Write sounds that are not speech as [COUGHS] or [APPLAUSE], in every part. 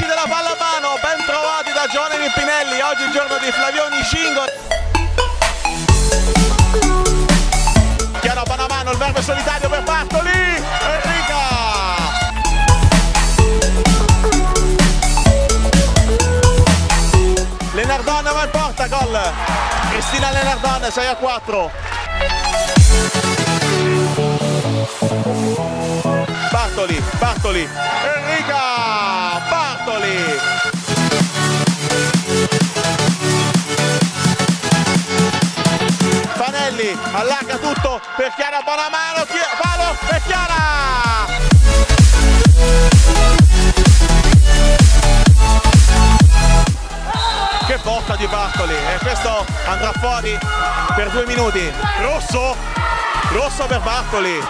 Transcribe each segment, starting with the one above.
Amici della mano, ben trovati da Giovanni Rippinelli, oggi è giorno di Flavioni Cingo. Chiaro Panamano, il verbo solitario per Bartoli, Enrica! Lenardon va in porta, gol! Cristina Lenardon, 6 a 4. Bartoli, Bartoli, Enrica! Morelli allarga tutto per Chiara Bonamano, palo e Chiara! Che botta di Bartoli e questo andrà fuori per due minuti. Rosso, rosso per Bartoli.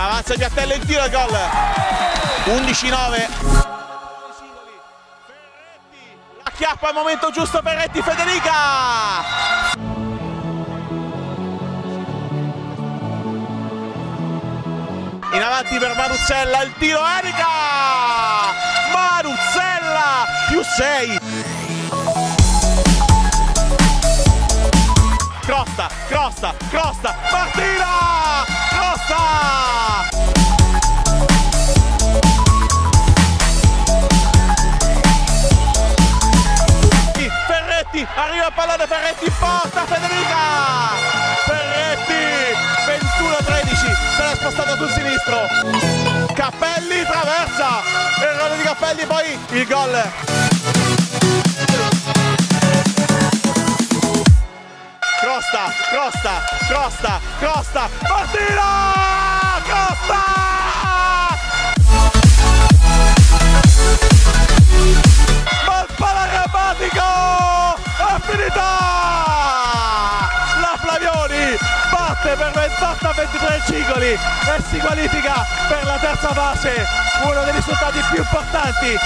avanza Piattello in tiro, gol 11-9 acchiappa al momento giusto per Retti Federica in avanti per Maruzzella il tiro Erika Maruzzella più 6 Crosta, crosta, crosta, Martina Costa! Ferretti, arriva a pallone Ferretti in porta, Federica! Ferretti, 21-13, se l'ha spostata sul sinistro. Cappelli traversa, errore di Cappelli, poi il gol. Costa, Costa, Costa, Costa, partita! Costa! Ma il paragrammatico è finita! La Flavioni batte per 28 a 23 Cicoli e si qualifica per la terza fase, uno dei risultati più importanti.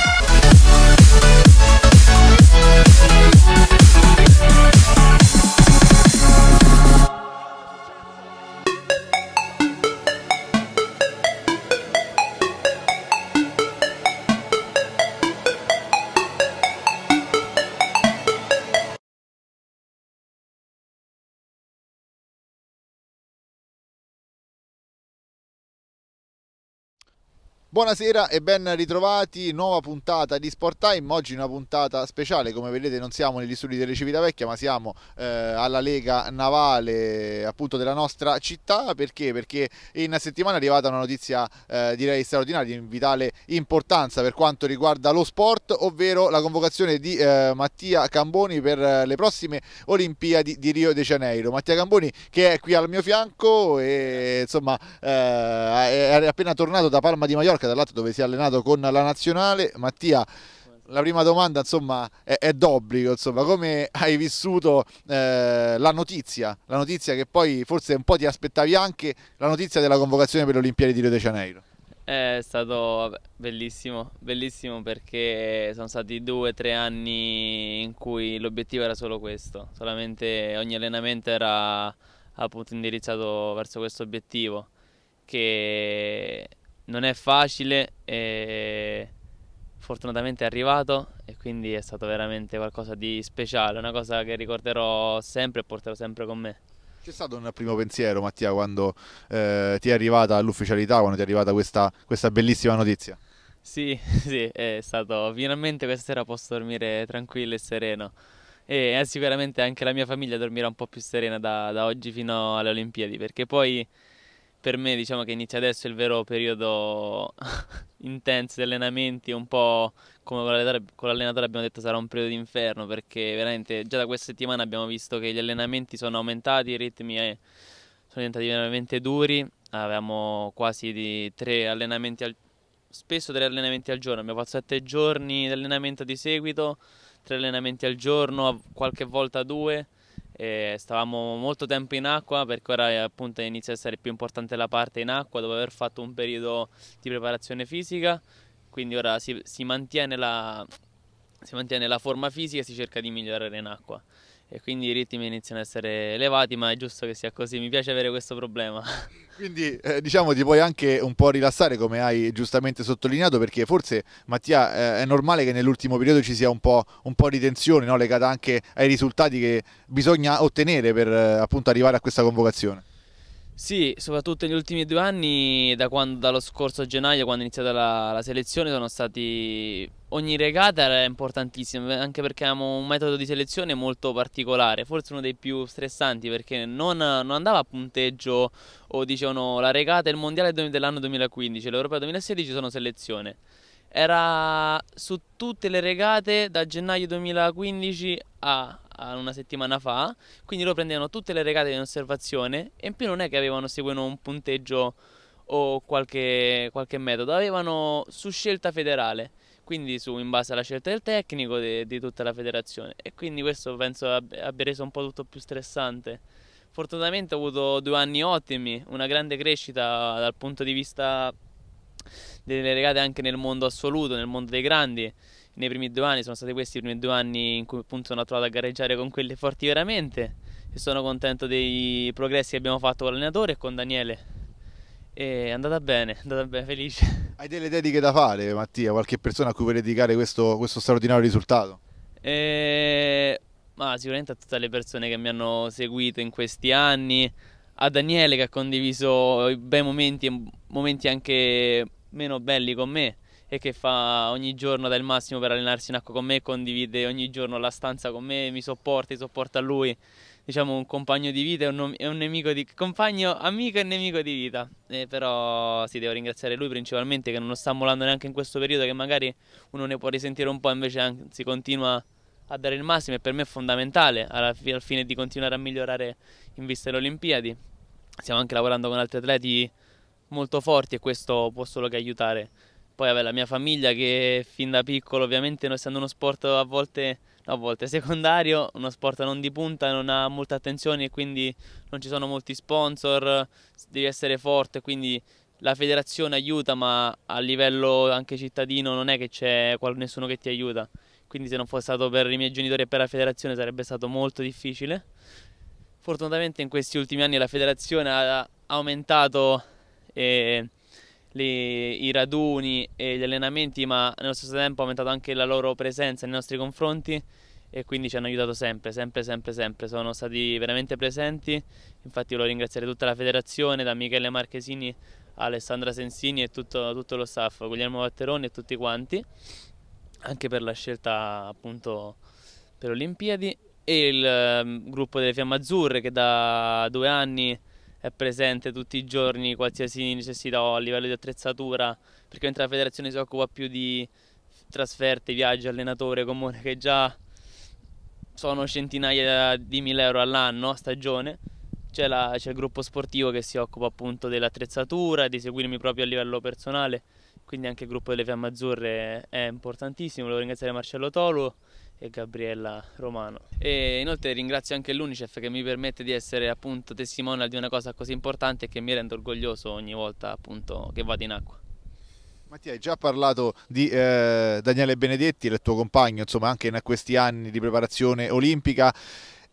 Buonasera e ben ritrovati, nuova puntata di Sport Time, oggi una puntata speciale, come vedete non siamo negli studi delle Civitavecchia ma siamo eh, alla Lega Navale appunto della nostra città, perché? Perché in settimana è arrivata una notizia eh, direi straordinaria, di vitale importanza per quanto riguarda lo sport, ovvero la convocazione di eh, Mattia Camboni per eh, le prossime Olimpiadi di Rio de Janeiro. Mattia Camboni che è qui al mio fianco e insomma eh, è appena tornato da Palma di Mallorca Marca dall'altro dove si è allenato con la nazionale. Mattia, la prima domanda insomma è, è d'obbligo, insomma, come hai vissuto eh, la notizia, la notizia che poi forse un po' ti aspettavi anche, la notizia della convocazione per le Olimpiadi di Rio de Janeiro? È stato bellissimo, bellissimo perché sono stati due o tre anni in cui l'obiettivo era solo questo, solamente ogni allenamento era appunto indirizzato verso questo obiettivo che non è facile e fortunatamente è arrivato e quindi è stato veramente qualcosa di speciale, una cosa che ricorderò sempre e porterò sempre con me. C'è stato un primo pensiero Mattia quando eh, ti è arrivata l'ufficialità, quando ti è arrivata questa, questa bellissima notizia? Sì, [LAUGHS] sì, è stato finalmente questa sera posso dormire tranquillo e sereno e eh, sicuramente anche la mia famiglia dormirà un po' più serena da, da oggi fino alle Olimpiadi perché poi per me diciamo che inizia adesso il vero periodo [LAUGHS] intenso di allenamenti, un po' come con l'allenatore, abbiamo detto sarà un periodo d'inferno perché veramente già da questa settimana abbiamo visto che gli allenamenti sono aumentati, i ritmi eh, sono diventati veramente duri, avevamo quasi tre allenamenti al spesso tre allenamenti al giorno, abbiamo fatto sette giorni di allenamento di seguito, tre allenamenti al giorno, qualche volta due e stavamo molto tempo in acqua perché ora eh, appunto inizia a essere più importante la parte in acqua dopo aver fatto un periodo di preparazione fisica quindi ora si, si, mantiene, la, si mantiene la forma fisica e si cerca di migliorare in acqua e quindi i ritmi iniziano a essere elevati, ma è giusto che sia così, mi piace avere questo problema. [LAUGHS] Quindi eh, diciamo ti puoi anche un po' rilassare come hai giustamente sottolineato perché forse Mattia eh, è normale che nell'ultimo periodo ci sia un po', un po di tensione no? legata anche ai risultati che bisogna ottenere per eh, appunto arrivare a questa convocazione. Sì, soprattutto negli ultimi due anni, da quando, dallo scorso gennaio, quando è iniziata la, la selezione, sono stati... Ogni regata era importantissima, anche perché avevamo un metodo di selezione molto particolare, forse uno dei più stressanti, perché non, non andava a punteggio o dicevano la regata è il mondiale dell'anno 2015, l'Europa 2016 sono selezione. Era su tutte le regate da gennaio 2015 a una settimana fa, quindi loro prendevano tutte le regate in osservazione e in più non è che avevano seguito un punteggio o qualche, qualche metodo, avevano su scelta federale, quindi su, in base alla scelta del tecnico di, di tutta la federazione e quindi questo penso abbia reso un po' tutto più stressante. Fortunatamente ho avuto due anni ottimi, una grande crescita dal punto di vista delle regate anche nel mondo assoluto, nel mondo dei grandi nei primi due anni, sono stati questi i primi due anni in cui appunto sono trovato a gareggiare con quelle forti veramente e sono contento dei progressi che abbiamo fatto con l'allenatore e con Daniele. E è andata bene, è andata bene, felice. Hai delle dediche da fare Mattia, qualche persona a cui vuoi dedicare questo, questo straordinario risultato? E... Ma sicuramente a tutte le persone che mi hanno seguito in questi anni, a Daniele che ha condiviso i bei momenti e momenti anche meno belli con me e che fa ogni giorno dà il massimo per allenarsi in acqua con me, condivide ogni giorno la stanza con me, mi sopporta, sopporta lui. Diciamo un compagno di vita, è un, un nemico di compagno, amico e nemico di vita. Eh, però sì, devo ringraziare lui principalmente che non lo sta molando neanche in questo periodo, che magari uno ne può risentire un po', invece si continua a dare il massimo e per me è fondamentale alla, al fine di continuare a migliorare in vista delle Olimpiadi. Stiamo anche lavorando con altri atleti molto forti e questo può solo che aiutare. Poi vabbè, la mia famiglia che fin da piccolo, ovviamente, essendo uno sport a volte, no, a volte secondario, uno sport non di punta, non ha molta attenzione e quindi non ci sono molti sponsor, devi essere forte, quindi la federazione aiuta, ma a livello anche cittadino non è che c'è nessuno che ti aiuta. Quindi se non fosse stato per i miei genitori e per la federazione sarebbe stato molto difficile. Fortunatamente in questi ultimi anni la federazione ha aumentato e le, i raduni e gli allenamenti, ma nello stesso tempo ha aumentato anche la loro presenza nei nostri confronti e quindi ci hanno aiutato sempre, sempre, sempre, sempre. Sono stati veramente presenti. Infatti voglio ringraziare tutta la federazione, da Michele Marchesini a Alessandra Sensini e tutto, tutto lo staff, Guglielmo Vatteroni e tutti quanti, anche per la scelta appunto per Olimpiadi e il eh, gruppo delle Fiamme Azzurre che da due anni è presente tutti i giorni qualsiasi necessità o a livello di attrezzatura, perché mentre la federazione si occupa più di trasferte, viaggi, allenatore, comune, che già sono centinaia di mille euro all'anno a stagione, c'è, il gruppo sportivo che si occupa appunto dell'attrezzatura, di seguirmi proprio a livello personale, quindi anche il gruppo delle Fiamme Azzurre è importantissimo, volevo ringraziare Marcello Tolu e Gabriella Romano. E inoltre ringrazio anche l'Unicef che mi permette di essere appunto testimonial di una cosa così importante e che mi rende orgoglioso ogni volta appunto che vado in acqua. Mattia, hai già parlato di eh, Daniele Benedetti, il tuo compagno, insomma, anche in questi anni di preparazione olimpica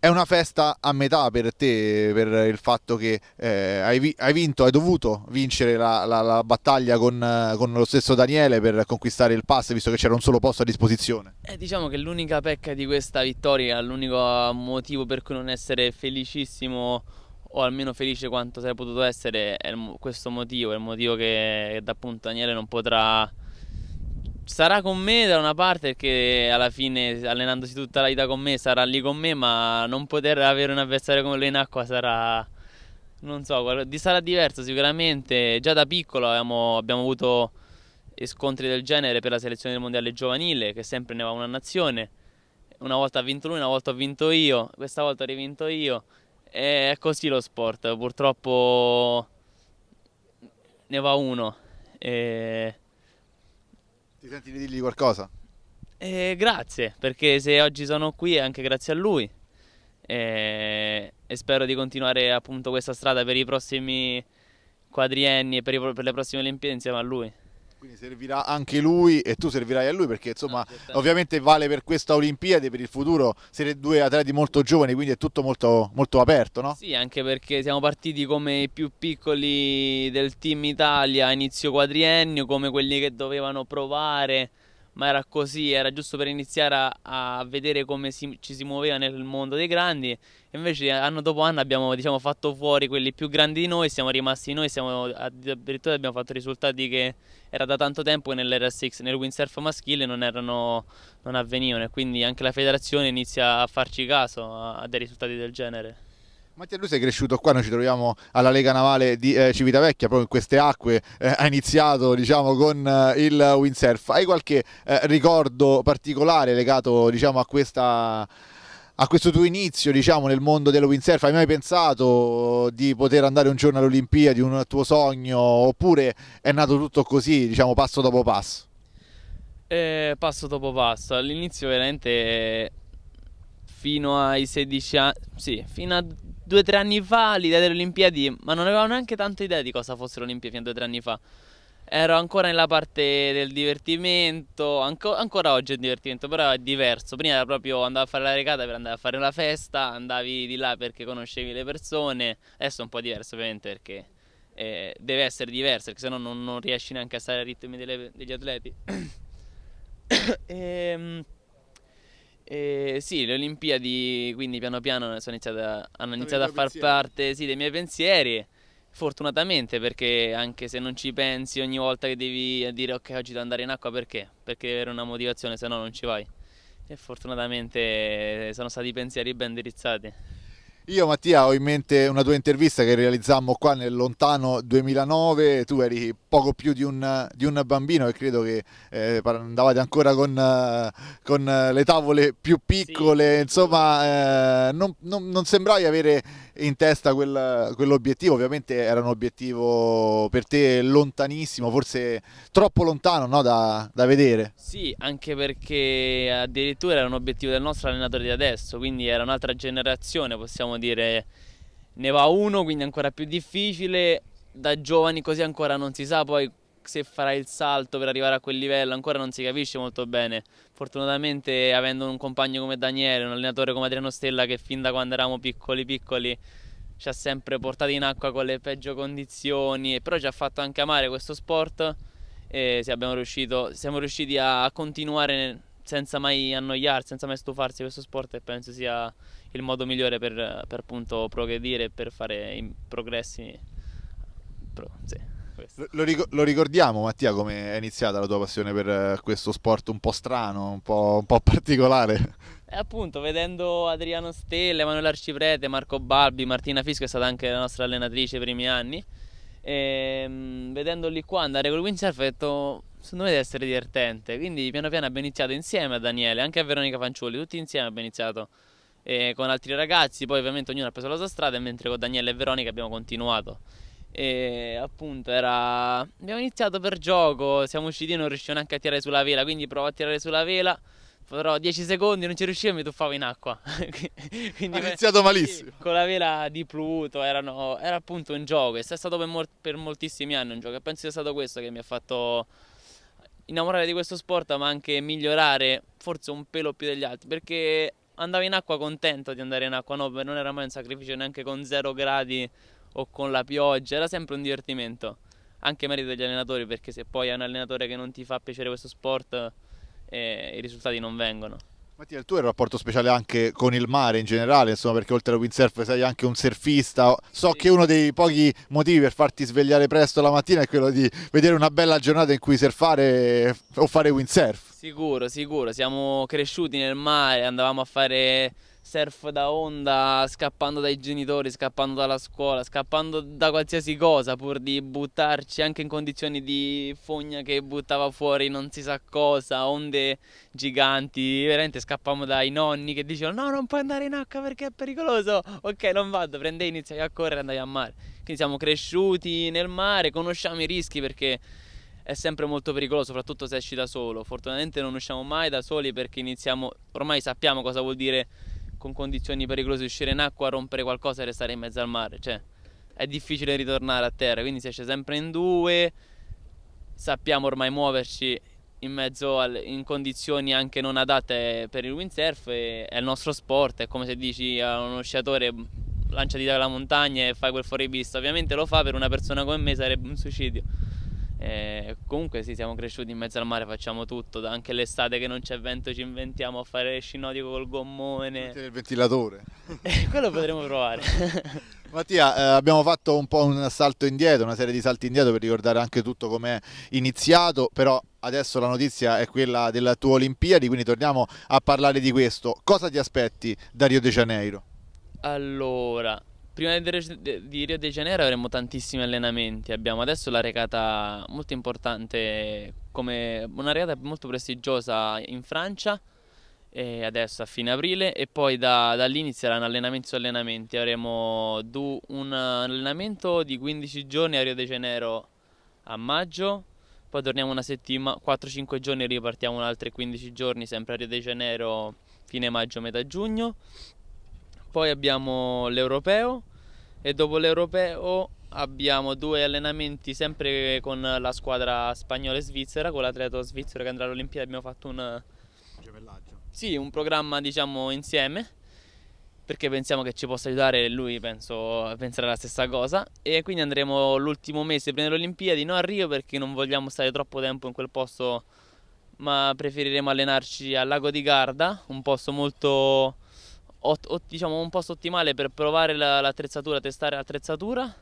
è una festa a metà per te, per il fatto che eh, hai, hai, vinto, hai dovuto vincere la, la, la battaglia con, con, lo stesso Daniele per conquistare il pass, visto che c'era un solo posto a disposizione. Eh, diciamo che l'unica pecca di questa vittoria, l'unico motivo per cui non essere felicissimo o almeno felice quanto sei potuto essere, è questo motivo, è il motivo che, che appunto Daniele non potrà sarà con me da una parte perché alla fine allenandosi tutta la vita con me sarà lì con me, ma non poter avere un avversario come lui in acqua sarà... Non so, sarà diverso sicuramente. Già da piccolo abbiamo, abbiamo avuto scontri del genere per la selezione del mondiale giovanile, che sempre ne va una nazione. Una volta ha vinto lui, una volta ho vinto io, questa volta ho rivinto io. E è così lo sport, purtroppo ne va uno. E ti senti di dirgli qualcosa? Eh, grazie, perché se oggi sono qui è anche grazie a lui. E, eh, e spero di continuare appunto questa strada per i prossimi quadrienni e per, i, per le prossime Olimpiadi insieme a lui. Quindi servirà anche lui e tu servirai a lui perché insomma no, ah, ovviamente vale per questa Olimpiade, per il futuro, siete due atleti molto giovani quindi è tutto molto, molto aperto no? Sì anche perché siamo partiti come i più piccoli del team Italia a inizio quadriennio, come quelli che dovevano provare ma era così, era giusto per iniziare a, a vedere come si, ci si muoveva nel mondo dei grandi Invece anno dopo anno abbiamo diciamo, fatto fuori quelli più grandi di noi, siamo rimasti noi, siamo, addirittura abbiamo fatto risultati che era da tanto tempo che nell'era 6 nel windsurf maschile non, erano, non avvenivano e quindi anche la federazione inizia a farci caso a, a dei risultati del genere. Mattia, lui sei cresciuto qua, noi ci troviamo alla Lega Navale di eh, Civitavecchia, proprio in queste acque eh, hai iniziato diciamo, con eh, il windsurf. Hai qualche eh, ricordo particolare legato diciamo, a questa a questo tuo inizio diciamo, nel mondo dello windsurf hai mai pensato di poter andare un giorno alle Olimpiadi, un tuo sogno oppure è nato tutto così diciamo passo dopo passo? Eh, passo dopo passo, all'inizio veramente fino ai 16 anni, sì, fino a 2-3 anni fa l'idea delle Olimpiadi, ma non avevo neanche tanto idea di cosa fossero le Olimpiadi fino a 2-3 anni fa ero ancora nella parte del divertimento, Anco, ancora oggi è divertimento, però è diverso. Prima era proprio andare a fare la regata per andare a fare una festa, andavi di là perché conoscevi le persone, adesso è un po' diverso ovviamente perché eh, deve essere diverso, perché sennò non, non riesci neanche a stare ai ritmi delle, degli atleti. e, [COUGHS] e, ehm, eh, sì, le Olimpiadi quindi piano piano sono iniziate, hanno iniziato a far pensieri. parte sì, dei miei pensieri Fortunatamente perché anche se non ci pensi ogni volta che devi dire ok oggi devo andare in acqua perché? Perché devi avere una motivazione se no non ci vai e fortunatamente eh, sono stati i pensieri ben indirizzati. Io Mattia ho in mente una tua intervista che realizzammo qua nel lontano 2009, tu eri poco più di un, di un bambino e credo che eh, andavate ancora con, eh, con, eh, le tavole più piccole, sì. insomma eh, non, non, non, sembravi avere in testa quel, quell'obiettivo, ovviamente era un obiettivo per te lontanissimo, forse troppo lontano no? da, da vedere. Sì, anche perché addirittura era un obiettivo del nostro allenatore di adesso, quindi era un'altra generazione, possiamo dire dire ne va uno, quindi ancora più difficile. Da giovani così ancora non si sa poi se farà il salto per arrivare a quel livello, ancora non si capisce molto bene. Fortunatamente avendo un compagno come Daniele, un allenatore come Adriano Stella che fin da quando eravamo piccoli piccoli ci ha sempre portato in acqua con le peggio condizioni, però ci ha fatto anche amare questo sport e siamo, riuscito, siamo riusciti a continuare senza mai annoiarsi, senza mai stufarsi questo sport e penso sia il modo migliore per, per appunto progredire e per fare progressi. Pro, sì. Lo, lo, ricordiamo Mattia come è iniziata la tua passione per eh, questo sport un po' strano, un po', un po particolare? E eh, appunto vedendo Adriano Stella, Emanuele Arciprete, Marco Balbi, Martina Fisco è stata anche la nostra allenatrice i primi anni e ehm, vedendoli qua andare con il windsurf ho detto secondo me deve essere divertente quindi piano piano abbiamo iniziato insieme a Daniele, anche a Veronica Fanciulli, tutti insieme abbiamo iniziato eh, con altri ragazzi, poi ovviamente ognuno ha preso la sua strada, mentre con Daniele e Veronica abbiamo continuato. E appunto era... abbiamo iniziato per gioco, siamo usciti e non riuscivo neanche a tirare sulla vela, quindi provo a tirare sulla vela però 10 secondi non ci riuscivo e mi tuffavo in acqua. [LAUGHS] Quindi, ha iniziato malissimo. con la vela di Pluto, erano, era appunto un gioco, è stato per, mol per, moltissimi anni un gioco e penso sia stato questo che mi ha fatto innamorare di questo sport, ma anche migliorare forse un pelo più degli altri, perché andavo in acqua contento di andare in acqua, no, non era mai un sacrificio neanche con zero gradi o con la pioggia, era sempre un divertimento. Anche merito degli allenatori, perché se poi hai un allenatore che non ti fa piacere questo sport, eh, i risultati non vengono. Mattia, il tuo è un rapporto speciale anche con il mare in generale, insomma, perché oltre al windsurf sei anche un surfista. So sì. che uno dei pochi motivi per farti svegliare presto la mattina è quello di vedere una bella giornata in cui surfare o fare windsurf. Sicuro, sicuro, siamo cresciuti nel mare, andavamo a fare surf da onda, scappando dai genitori, scappando dalla scuola, scappando da qualsiasi cosa pur di buttarci anche in condizioni di fogna che buttava fuori non si sa cosa, onde giganti, veramente scappavamo dai nonni che dicevano no non puoi andare in acqua perché è pericoloso, ok non vado, e iniziai a correre e andai a mare, quindi siamo cresciuti nel mare, conosciamo i rischi perché è sempre molto pericoloso, soprattutto se esci da solo. Fortunatamente non usciamo mai da soli perché iniziamo, ormai sappiamo cosa vuol dire con condizioni pericolose uscire in acqua, rompere qualcosa e restare in mezzo al mare, cioè è difficile ritornare a terra, quindi si esce sempre in due, sappiamo ormai muoverci in mezzo al, in condizioni anche non adatte per il windsurf, è il nostro sport, è come se dici a uno sciatore lanciati dalla montagna e fai quel fuoribista, ovviamente lo fa per una persona come me sarebbe un suicidio. Eh, comunque sì, siamo cresciuti in mezzo al mare, facciamo tutto, anche l'estate che non c'è vento ci inventiamo a fare il scinodico col gommone. Mettere il ventilatore. [LAUGHS] Eh, quello potremo provare. [LAUGHS] Mattia, eh, abbiamo fatto un po' un salto indietro, una serie di salti indietro per ricordare anche tutto come è iniziato, però adesso la notizia è quella della tua Olimpiadi, quindi torniamo a parlare di questo. Cosa ti aspetti da Rio de Janeiro? Allora, prima di Rio de Janeiro avremo tantissimi allenamenti, abbiamo adesso la regata molto importante, una regata molto prestigiosa in Francia, E adesso a fine aprile e poi da, da lì inizieranno allenamenti su allenamenti, avremo du, un allenamento di 15 giorni a Rio de Janeiro a maggio, poi torniamo una settimana, 4-5 giorni e ripartiamo un altri 15 giorni sempre a Rio de Janeiro fine maggio, metà giugno. Poi abbiamo l'Europeo e dopo l'Europeo abbiamo due allenamenti sempre con la squadra spagnola e svizzera, con l'atleta svizzero che andrà all'Olimpiade abbiamo fatto un... Sì, un programma diciamo insieme perché pensiamo che ci possa aiutare e lui penso penserà la stessa cosa e quindi andremo l'ultimo mese prima delle non a Rio perché non vogliamo stare troppo tempo in quel posto ma preferiremo allenarci al lago di Garda un posto molto ot, ot, diciamo un posto ottimale per provare l'attrezzatura, testare l'attrezzatura,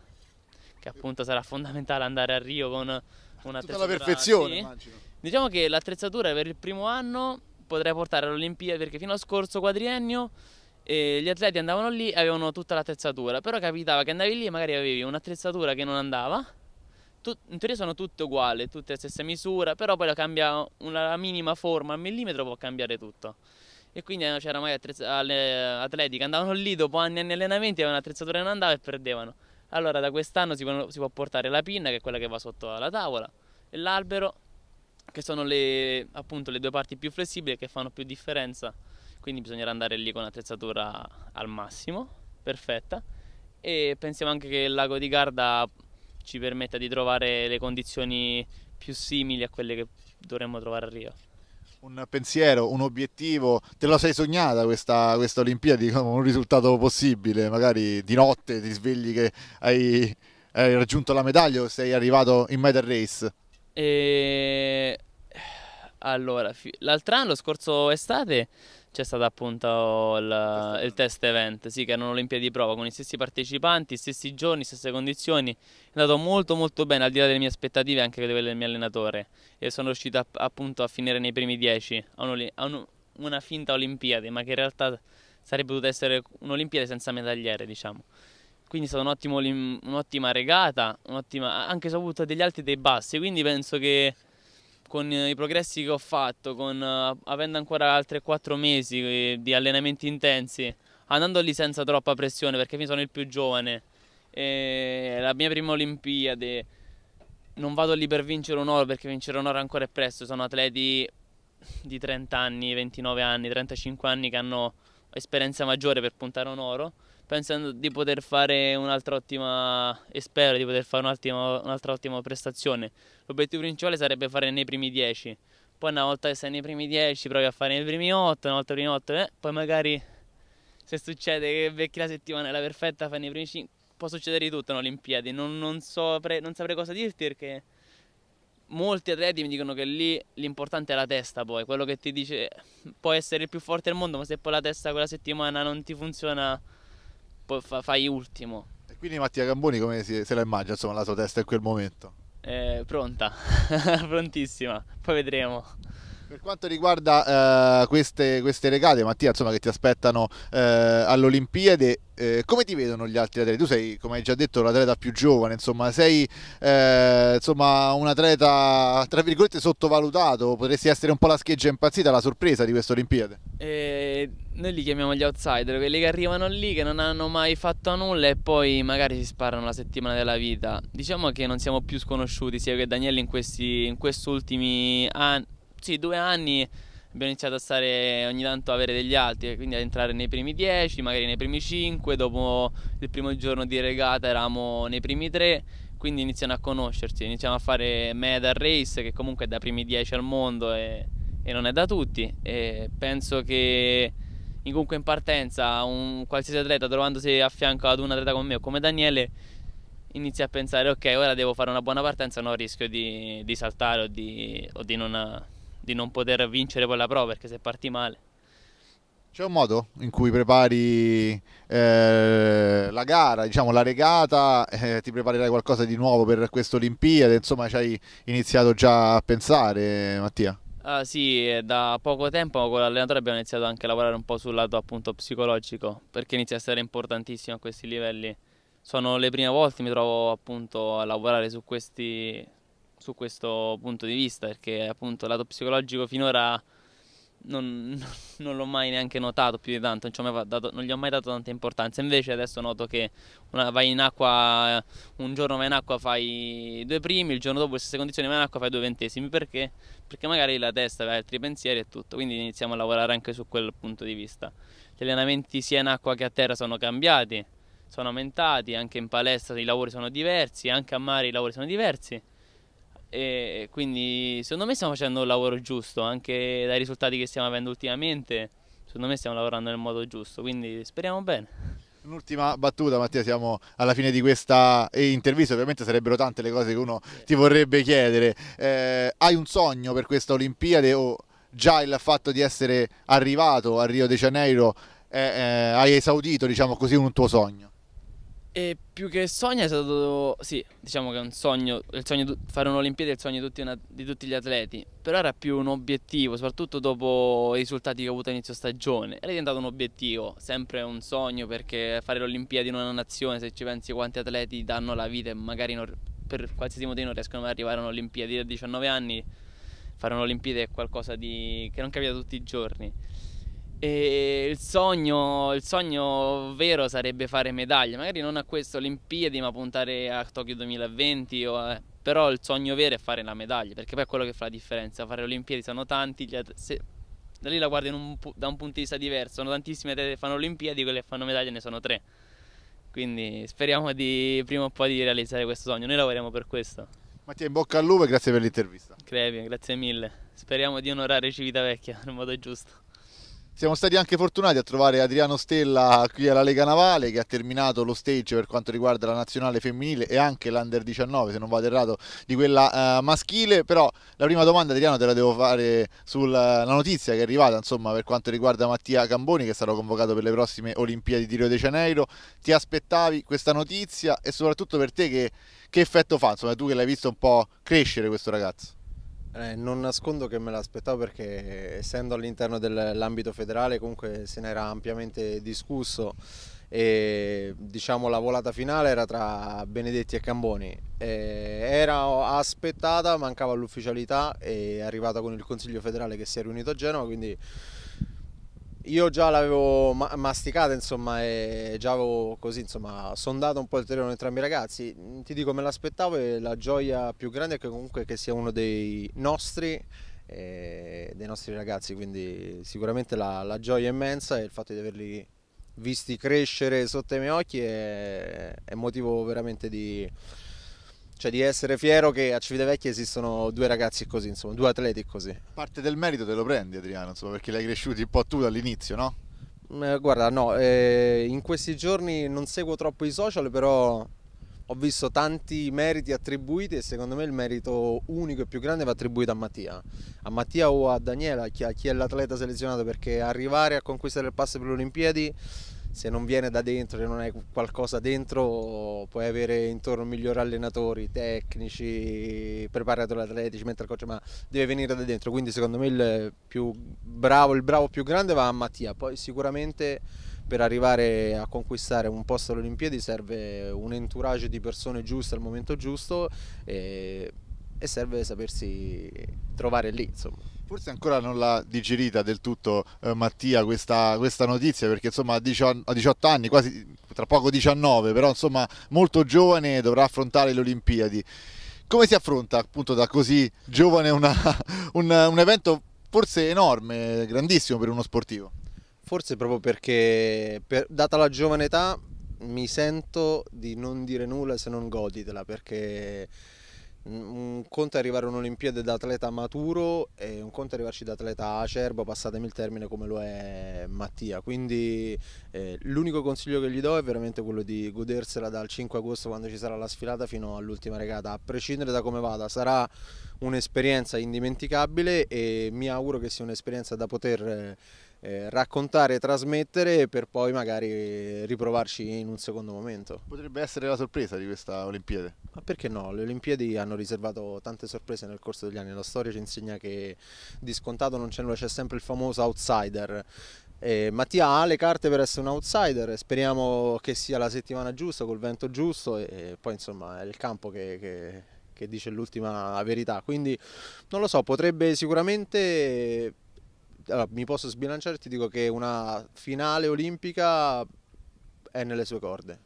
che appunto sarà fondamentale andare a Rio con un'attrezzatura. Tutta la perfezione, sì. immagino. Diciamo che l'attrezzatura per il primo anno potrei portare all'Olimpiade perché fino al scorso quadriennio eh, gli atleti andavano lì e avevano tutta l'attrezzatura, però capitava che andavi lì e magari avevi un'attrezzatura che non andava. in teoria sono tutte uguali, tutte la stessa misura, però poi la, cambia, una, minima forma al millimetro può cambiare tutto. E quindi non eh, c'era mai attrezz- atletica, andavano lì dopo anni e anni allenamenti, avevano attrezzatura e non andava e perdevano. Allora da quest'anno si può, si può, portare la pinna, che è quella che va sotto alla tavola, e l'albero, che sono le, appunto le due parti più flessibili e che fanno più differenza. Quindi bisognerà andare lì con attrezzatura al massimo, perfetta. E pensiamo anche che il lago di Garda ci permetta di trovare le condizioni più simili a quelle che dovremmo trovare a Rio un pensiero, un obiettivo? Te lo sei sognata questa, questa Olimpiadi come un risultato possibile? Magari di notte ti svegli che hai, hai raggiunto la medaglia o sei arrivato in medal race? E... Eh, allora, l'altro anno, lo scorso estate, c'è stato appunto il, il, test event, sì, che erano Olimpiadi di prova con gli stessi partecipanti, stessi giorni, stesse condizioni. È andato molto molto bene, al di là delle mie aspettative e anche quelle del mio allenatore. E sono riuscito a, appunto a finire nei primi dieci a, un, a un, una finta Olimpiade, ma che in realtà sarebbe potuta essere un'Olimpiade senza medagliere, diciamo. Quindi è stata un'ottima regata, un anche se ho avuto degli alti e dei bassi, quindi penso che con eh, i progressi che ho fatto, con, eh, avendo ancora altri 4 mesi eh, di allenamenti intensi, andando lì senza troppa pressione perché mi sono il più giovane, la mia prima Olimpiade, non vado lì per vincere un oro perché vincere un oro ancora è presto, sono atleti di 30 anni, 29 anni, 35 anni che hanno esperienza maggiore per puntare un oro, pensando di poter fare un'altra ottima, e spero di poter fare un'altra ottima prestazione l'obiettivo principale sarebbe fare nei primi 10. Poi una volta che sei nei primi 10 provi a fare nei primi 8, una volta nei primi 8, eh, poi magari se succede che becchi la settimanella perfetta fai nei primi 5, può succedere di tutto in Olimpiadi, non, non, so pre, non saprei cosa dirti perché molti atleti mi dicono che lì l'importante è la testa poi, quello che ti dice puoi essere il più forte del mondo ma se poi la testa quella settimana non ti funziona poi fai ultimo. E quindi Mattia Gamboni come si, se la immagina insomma la sua testa in quel momento? eh, pronta, [LAUGHS] prontissima, poi vedremo. Per quanto riguarda eh, queste, queste, regate, Mattia, insomma, che ti aspettano eh, all'Olimpiade, eh, come ti vedono gli altri atleti? Tu sei, come hai già detto, l'atleta più giovane, insomma, sei eh, insomma, un atleta, tra virgolette, sottovalutato, potresti essere un po' la scheggia impazzita, la sorpresa di queste Olimpiade. Eh, noi li chiamiamo gli outsider, quelli che arrivano lì, che non hanno mai fatto nulla e poi magari si sparano la settimana della vita. Diciamo che non siamo più sconosciuti, sia che Daniele in questi in quest'ultimi anni sì, due anni abbiamo iniziato a stare ogni tanto a avere degli altri, quindi ad entrare nei primi 10, magari nei primi 5, dopo il primo giorno di regata eravamo nei primi 3, quindi iniziano a conoscerci, iniziamo a fare medal race che comunque è da primi 10 al mondo e, e non è da tutti e penso che comunque in partenza un qualsiasi atleta trovandosi a fianco ad un atleta come me o come Daniele inizia a pensare ok ora devo fare una buona partenza no rischio di, di saltare o di, o di non di non poter vincere quella prova perché se parti male. C'è un modo in cui prepari eh, la gara, diciamo la regata, eh, ti preparerai qualcosa di nuovo per questa Olimpiade, insomma ci hai iniziato già a pensare Mattia? Ah, sì, eh, da poco tempo con l'allenatore abbiamo iniziato anche a lavorare un po' sul lato appunto psicologico perché inizia a essere importantissimo a questi livelli. Sono le prime volte che mi trovo appunto a lavorare su questi, su questo punto di vista perché appunto il lato psicologico finora non, [LAUGHS] non l'ho mai neanche notato più di tanto, non, dato, non, gli ho mai dato tanta importanza. Invece adesso noto che una, vai in acqua, un giorno vai in acqua fai due primi, il giorno dopo le stesse condizioni vai in acqua fai due ventesimi. Perché? Perché magari la testa ha altri pensieri e tutto. Quindi iniziamo a lavorare anche su quel punto di vista. Gli allenamenti sia in acqua che a terra sono cambiati, sono aumentati, anche in palestra i lavori sono diversi, anche a mare i lavori sono diversi. E quindi secondo me stiamo facendo il lavoro giusto, anche dai risultati che stiamo avendo ultimamente, secondo me stiamo lavorando nel modo giusto, quindi speriamo bene. Un'ultima battuta Mattia, siamo alla fine di questa intervista, ovviamente sarebbero tante le cose che uno ti vorrebbe chiedere. Eh, hai un sogno per questa Olimpiade o già il fatto di essere arrivato a Rio de Janeiro eh, eh, hai esaudito diciamo così, un tuo sogno? E più che sogno è stato, sì, diciamo che è un sogno, il sogno fare un'Olimpiade è il sogno di tutti, una, di tutti, gli atleti, però era più un obiettivo, soprattutto dopo i risultati che ho avuto a inizio stagione, era diventato un obiettivo, sempre un sogno perché fare l'Olimpiade in una nazione, se ci pensi quanti atleti danno la vita e magari non, per qualsiasi motivo non riescono mai ad arrivare a un'Olimpiade a 19 anni, fare un'Olimpiade è qualcosa di, che non capita tutti i giorni e il sogno, il sogno vero sarebbe fare medaglie, magari non a queste Olimpiadi, ma puntare a Tokyo 2020. O, eh, però il sogno vero è fare la medaglia, perché poi è quello che fa la differenza. Fare le Olimpiadi sono tanti, se, da lì la guardi un, da un punto di vista diverso. Sono tantissime atlete che fanno Olimpiadi, quelle che fanno medaglie ne sono tre. Quindi speriamo di prima o poi di realizzare questo sogno. Noi lavoriamo per questo. Mattia, in bocca al lupo e grazie per l'intervista. Crevi, grazie mille. Speriamo di onorare Civita Vecchia nel modo giusto. Siamo stati anche fortunati a trovare Adriano Stella qui alla Lega Navale che ha terminato lo stage per quanto riguarda la nazionale femminile e anche l'under 19 se non vado errato di quella uh, maschile, però la prima domanda Adriano te la devo fare sulla eh, notizia che è arrivata insomma per quanto riguarda Mattia Camboni che sarà convocato per le prossime Olimpiadi di Rio de Janeiro, ti aspettavi questa notizia e soprattutto per te che, che effetto fa, insomma tu che l'hai visto un po' crescere questo ragazzo? Eh, non nascondo che me l'aspettavo perché essendo all'interno dell'ambito federale comunque se n'era ampiamente discusso e diciamo la volata finale era tra Benedetti e Camboni. Eh, era aspettata, mancava l'ufficialità e è arrivata con il Consiglio federale che si è riunito a Genova, quindi io già l'avevo ma masticata, insomma, e già avevo così, insomma, sondato un po' il terreno entrambi i ragazzi. Mm, ti dico, me l'aspettavo e la gioia più grande è che comunque che sia uno dei nostri eh, dei nostri ragazzi, quindi sicuramente la, la gioia è immensa e il fatto di averli visti crescere sotto i miei occhi è, è motivo veramente di, cioè di essere fiero che a Civitavecchia esistono due ragazzi così, insomma, due atleti così. Parte del merito te lo prendi Adriano, insomma, perché l'hai cresciuto un po' tu dall'inizio, no? Eh, guarda, no, eh, in questi giorni non seguo troppo i social, però ho visto tanti meriti attribuiti e secondo me il merito unico e più grande va attribuito a Mattia. A Mattia o a Daniela, chi, è l'atleta selezionato, perché arrivare a conquistare il passo per le Olimpiadi se non viene da dentro, se non hai qualcosa dentro, puoi avere intorno migliori allenatori, tecnici, preparatori atletici, mentre coach, ma deve venire da dentro. Quindi secondo me il più bravo, il bravo più grande va a Mattia. Poi sicuramente per arrivare a conquistare un posto alle Olimpiadi serve un entourage di persone giuste al momento giusto e, e serve sapersi trovare lì, insomma. Forse ancora non l'ha digerita del tutto eh, Mattia questa, questa, notizia perché insomma a 18, a 18 anni, quasi tra poco 19, però insomma molto giovane dovrà affrontare le Olimpiadi. Come si affronta appunto da così giovane una, [LAUGHS] un, un evento forse enorme, grandissimo per uno sportivo? Forse proprio perché, per, data la giovane età, mi sento di non dire nulla se non goditela, perché un conto è arrivare a un'Olimpiade da atleta maturo e un conto è arrivarci da atleta acerbo, passatemi il termine come lo è Mattia. Quindi eh, l'unico consiglio che gli do è veramente quello di godersela dal 5 agosto quando ci sarà la sfilata fino all'ultima regata, a prescindere da come vada, sarà un'esperienza indimenticabile e mi auguro che sia un'esperienza da poter... Eh, eh, raccontare e trasmettere per poi magari riprovarci in un secondo momento. Potrebbe essere la sorpresa di questa Olimpiade? Ma perché no? Le Olimpiadi hanno riservato tante sorprese nel corso degli anni, la storia ci insegna che di scontato non c'è nulla, c'è sempre il famoso outsider. Eh, Mattia ha le carte per essere un outsider, speriamo che sia la settimana giusta, col vento giusto e, poi insomma è il campo che, che, che dice l'ultima verità, quindi non lo so, potrebbe sicuramente allora, mi posso sbilanciare e ti dico che una finale olimpica è nelle sue corde.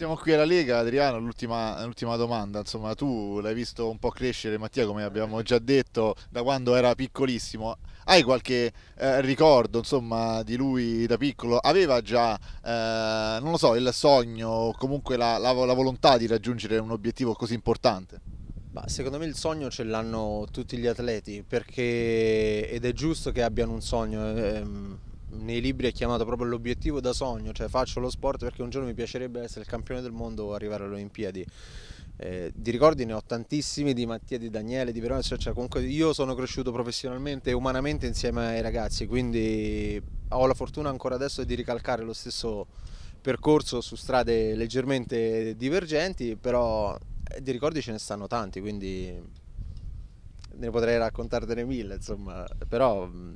Siamo qui alla Lega, Adriano, l'ultima, domanda, insomma tu l'hai visto un po' crescere Mattia come abbiamo già detto da quando era piccolissimo, hai qualche eh, ricordo insomma di lui da piccolo? Aveva già, eh, non lo so, il sogno o comunque la, la, la volontà di raggiungere un obiettivo così importante? Bah, secondo me il sogno ce l'hanno tutti gli atleti perché, ed è giusto che abbiano un sogno. Ehm, nei libri è chiamato proprio l'obiettivo da sogno, cioè faccio lo sport perché un giorno mi piacerebbe essere il campione del mondo o arrivare alle Olimpiadi. Eh, di ricordi ne ho tantissimi di Mattia, di Daniele, di Verona, cioè, cioè, comunque io sono cresciuto professionalmente e umanamente insieme ai ragazzi, quindi ho la fortuna ancora adesso di ricalcare lo stesso percorso su strade leggermente divergenti, però eh, di ricordi ce ne stanno tanti, quindi ne potrei raccontartene mille, insomma, però... Mm,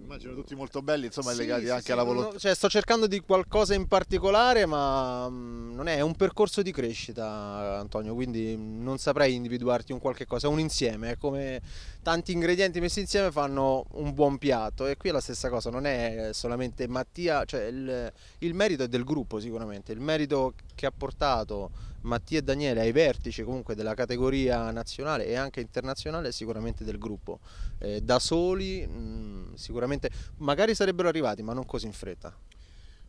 Immagino tutti molto belli, insomma, sì, legati sì, anche sì, alla volontà. No, cioè, sto cercando di qualcosa in particolare, ma mm, non è, è, un percorso di crescita, Antonio, quindi mm, non saprei individuarti un qualche cosa, è un insieme, è come tanti ingredienti messi insieme fanno un buon piatto e qui è la stessa cosa, non è solamente Mattia, cioè il, il merito è del gruppo sicuramente, il merito che ha portato Mattia e Daniele ai vertici comunque della categoria nazionale e anche internazionale sicuramente del gruppo. Eh, da soli mh, mm, sicuramente magari sarebbero arrivati ma non così in fretta.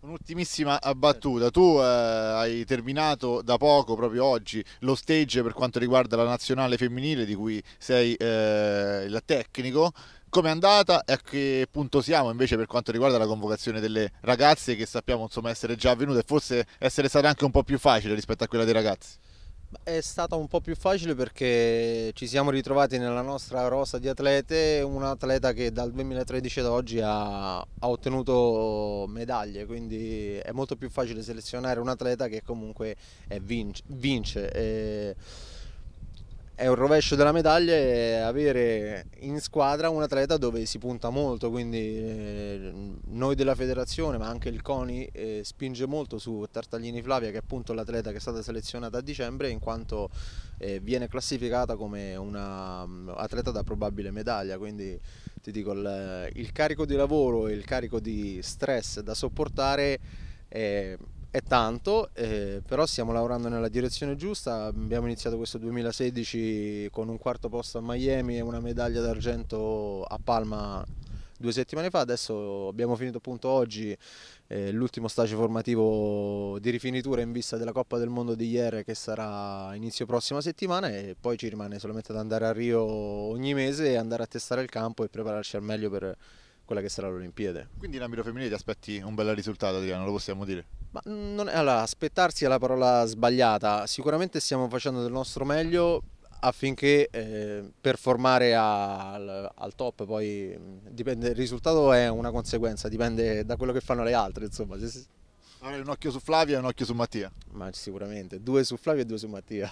Un'ultimissima battuta, tu eh, hai terminato da poco, proprio oggi, lo stage per quanto riguarda la nazionale femminile di cui sei eh, il tecnico, Com'è andata e a che punto siamo invece per quanto riguarda la convocazione delle ragazze che sappiamo insomma essere già avvenuta e forse essere stata anche un po' più facile rispetto a quella dei ragazzi? È stata un po' più facile perché ci siamo ritrovati nella nostra rosa di atlete un atleta che dal 2013 ad oggi ha, ha, ottenuto medaglie, quindi è molto più facile selezionare un atleta che comunque vince. vince è un rovescio della medaglia è avere in squadra un atleta dove si punta molto, quindi eh, noi della federazione ma anche il CONI eh, spinge molto su Tartaglini Flavia che è appunto l'atleta che è stata selezionata a dicembre in quanto eh, viene classificata come un mm, atleta da probabile medaglia, quindi ti dico il, il carico di lavoro e il carico di stress da sopportare è è tanto, eh, però stiamo lavorando nella direzione giusta. Abbiamo iniziato questo 2016 con un quarto posto a Miami e una medaglia d'argento a Palma due settimane fa. Adesso abbiamo finito appunto oggi eh, l'ultimo stage formativo di rifinitura in vista della Coppa del Mondo di ieri che sarà inizio prossima settimana e poi ci rimane solamente ad andare a Rio ogni mese e andare a testare il campo e prepararci al meglio per quella che sarà l'Olimpiade. Quindi in ambito femminile ti aspetti un bel risultato, Adriano, lo possiamo dire? Ma non è, allora, aspettarsi è la parola sbagliata, sicuramente stiamo facendo del nostro meglio affinché eh, performare al, al, top, poi dipende, il risultato è una conseguenza, dipende da quello che fanno le altre, insomma. Avrai un occhio su Flavia e un occhio su Mattia. Ma sicuramente, due su Flavia e due su Mattia.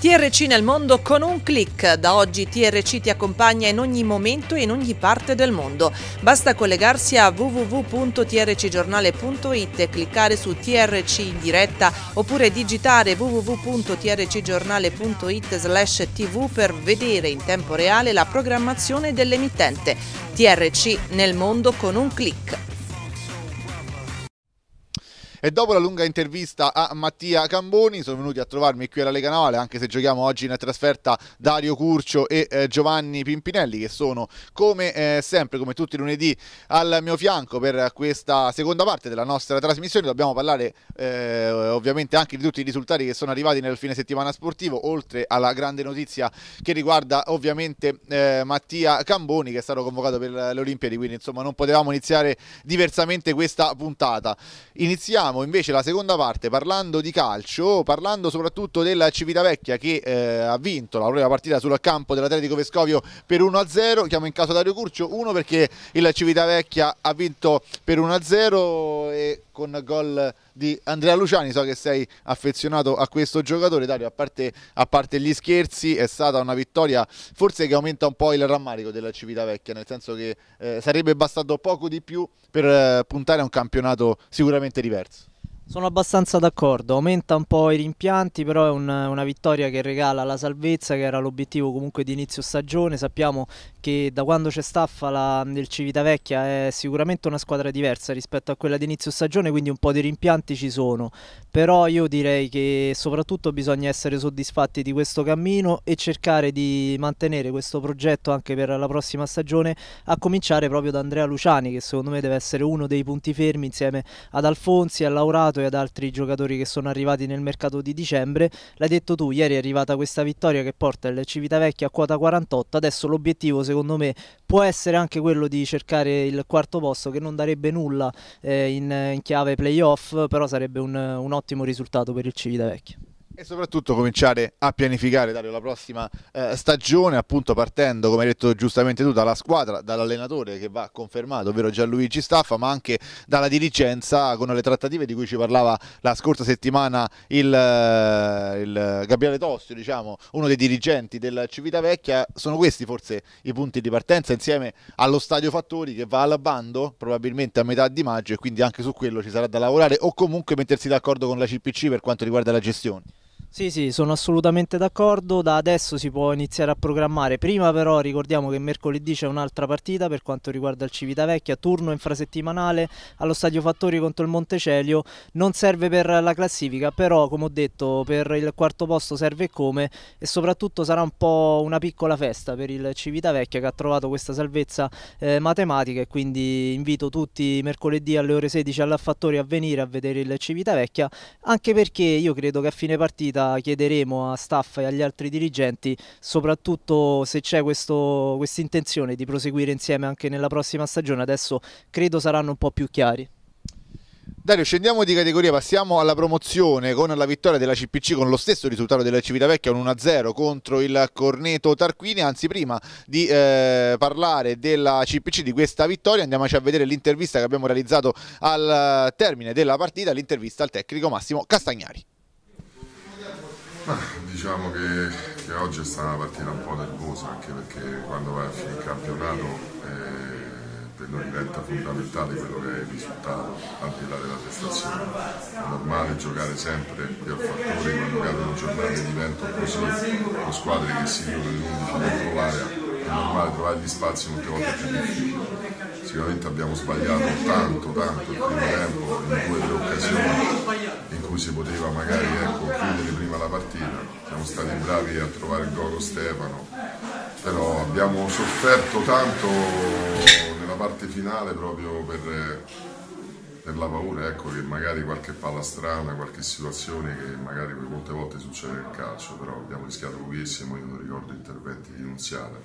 TRC nel mondo con un click. Da oggi TRC ti accompagna in ogni momento e in ogni parte del mondo. Basta collegarsi a www.trcgiornale.it e cliccare su TRC in diretta oppure digitare www.trcgiornale.it slash tv per vedere in tempo reale la programmazione dell'emittente. TRC nel mondo con un click. E dopo la lunga intervista a Mattia Camboni sono venuti a trovarmi qui alla Lega Navale, anche se giochiamo oggi in trasferta Dario Curcio e eh, Giovanni Pimpinelli, che sono come eh, sempre, come tutti i lunedì, al mio fianco per questa seconda parte della nostra trasmissione. Dobbiamo parlare eh, ovviamente anche di tutti i risultati che sono arrivati nel fine settimana sportivo, oltre alla grande notizia che riguarda ovviamente eh, Mattia Camboni, che è stato convocato per le Olimpiadi, quindi insomma non potevamo iniziare diversamente questa puntata. Iniziamo chiudiamo invece la seconda parte parlando di calcio, parlando soprattutto della Civitavecchia che eh, ha vinto la prima partita sul campo dell'Atletico Vescovio per 1-0. Chiamo in caso Dario Curcio 1 perché il Civitavecchia ha vinto per 1-0 e con gol di Andrea Luciani. So che sei affezionato a questo giocatore, Dario. A parte, a parte, gli scherzi, è stata una vittoria forse che aumenta un po' il rammarico della Civitavecchia, nel senso che eh, sarebbe bastato poco di più per eh, puntare a un campionato sicuramente diverso. Sono abbastanza d'accordo, aumenta un po' i rimpianti, però è un, una vittoria che regala la salvezza, che era l'obiettivo comunque di inizio stagione. Sappiamo che da quando c'è staffa la, del Civitavecchia è sicuramente una squadra diversa rispetto a quella di inizio stagione, quindi un po' di rimpianti ci sono. Però io direi che soprattutto bisogna essere soddisfatti di questo cammino e cercare di mantenere questo progetto anche per la prossima stagione, a cominciare proprio da Andrea Luciani, che secondo me deve essere uno dei punti fermi insieme ad Alfonsi, a Laurato e ad altri giocatori che sono arrivati nel mercato di dicembre. L'hai detto tu, ieri è arrivata questa vittoria che porta il Civitavecchia a quota 48, adesso l'obiettivo secondo me può essere anche quello di cercare il quarto posto che non darebbe nulla eh, in, in, chiave playoff, però sarebbe un, un ottimo risultato per il Civitavecchia. E soprattutto cominciare a pianificare Dario, la prossima eh, stagione, appunto partendo, come hai detto giustamente tu, dalla squadra, dall'allenatore che va confermato, ovvero Gianluigi Staffa, ma anche dalla dirigenza con le trattative di cui ci parlava la scorsa settimana il, eh, il Gabriele Tostio, diciamo, uno dei dirigenti del Civitavecchia. Sono questi forse i punti di partenza insieme allo Stadio Fattori che va al bando probabilmente a metà di maggio e quindi anche su quello ci sarà da lavorare o comunque mettersi d'accordo con la CPC per quanto riguarda la gestione. Sì, sì, sono assolutamente d'accordo. Da adesso si può iniziare a programmare. Prima, però, ricordiamo che mercoledì c'è un'altra partita per quanto riguarda il Civitavecchia, turno infrasettimanale allo Stadio Fattori contro il Montecelio. Non serve per la classifica, però, come ho detto, per il quarto posto serve come e soprattutto sarà un po' una piccola festa per il Civitavecchia che ha trovato questa salvezza eh, matematica. E quindi invito tutti mercoledì alle ore 16 alla Fattori a venire a vedere il Civitavecchia, anche perché io credo che a fine partita politica chiederemo a staff e agli altri dirigenti, soprattutto se c'è questa intenzione di proseguire insieme anche nella prossima stagione, adesso credo saranno un po' più chiari. Dario, scendiamo di categoria, passiamo alla promozione con la vittoria della CPC con lo stesso risultato della Civitavecchia, un 1-0 contro il Corneto Tarquini. Anzi, prima di eh, parlare della CPC di questa vittoria, andiamoci a vedere l'intervista che abbiamo realizzato al eh, termine della partita, l'intervista al tecnico Massimo Castagnari diciamo che, che, oggi è stata una partita un po' nervosa, anche perché quando vai a fine campionato eh, per noi diventa fondamentale quello che è il risultato, al di là della prestazione. È normale giocare sempre più a fattori, quando cadono giornate vento così, con squadre che si riunono in 11 dentro l'area è normale trovare gli spazi molte volte più difficili. Sicuramente abbiamo sbagliato tanto, tanto il primo tempo in due o tre occasioni in si poteva magari ecco, chiudere prima la partita, siamo stati bravi a trovare il gol Stefano, però abbiamo sofferto tanto nella parte finale proprio per, per la paura ecco, che magari qualche palla strana, qualche situazione che magari molte volte succede nel calcio, però abbiamo rischiato pochissimo, io non ricordo interventi di Nunziale.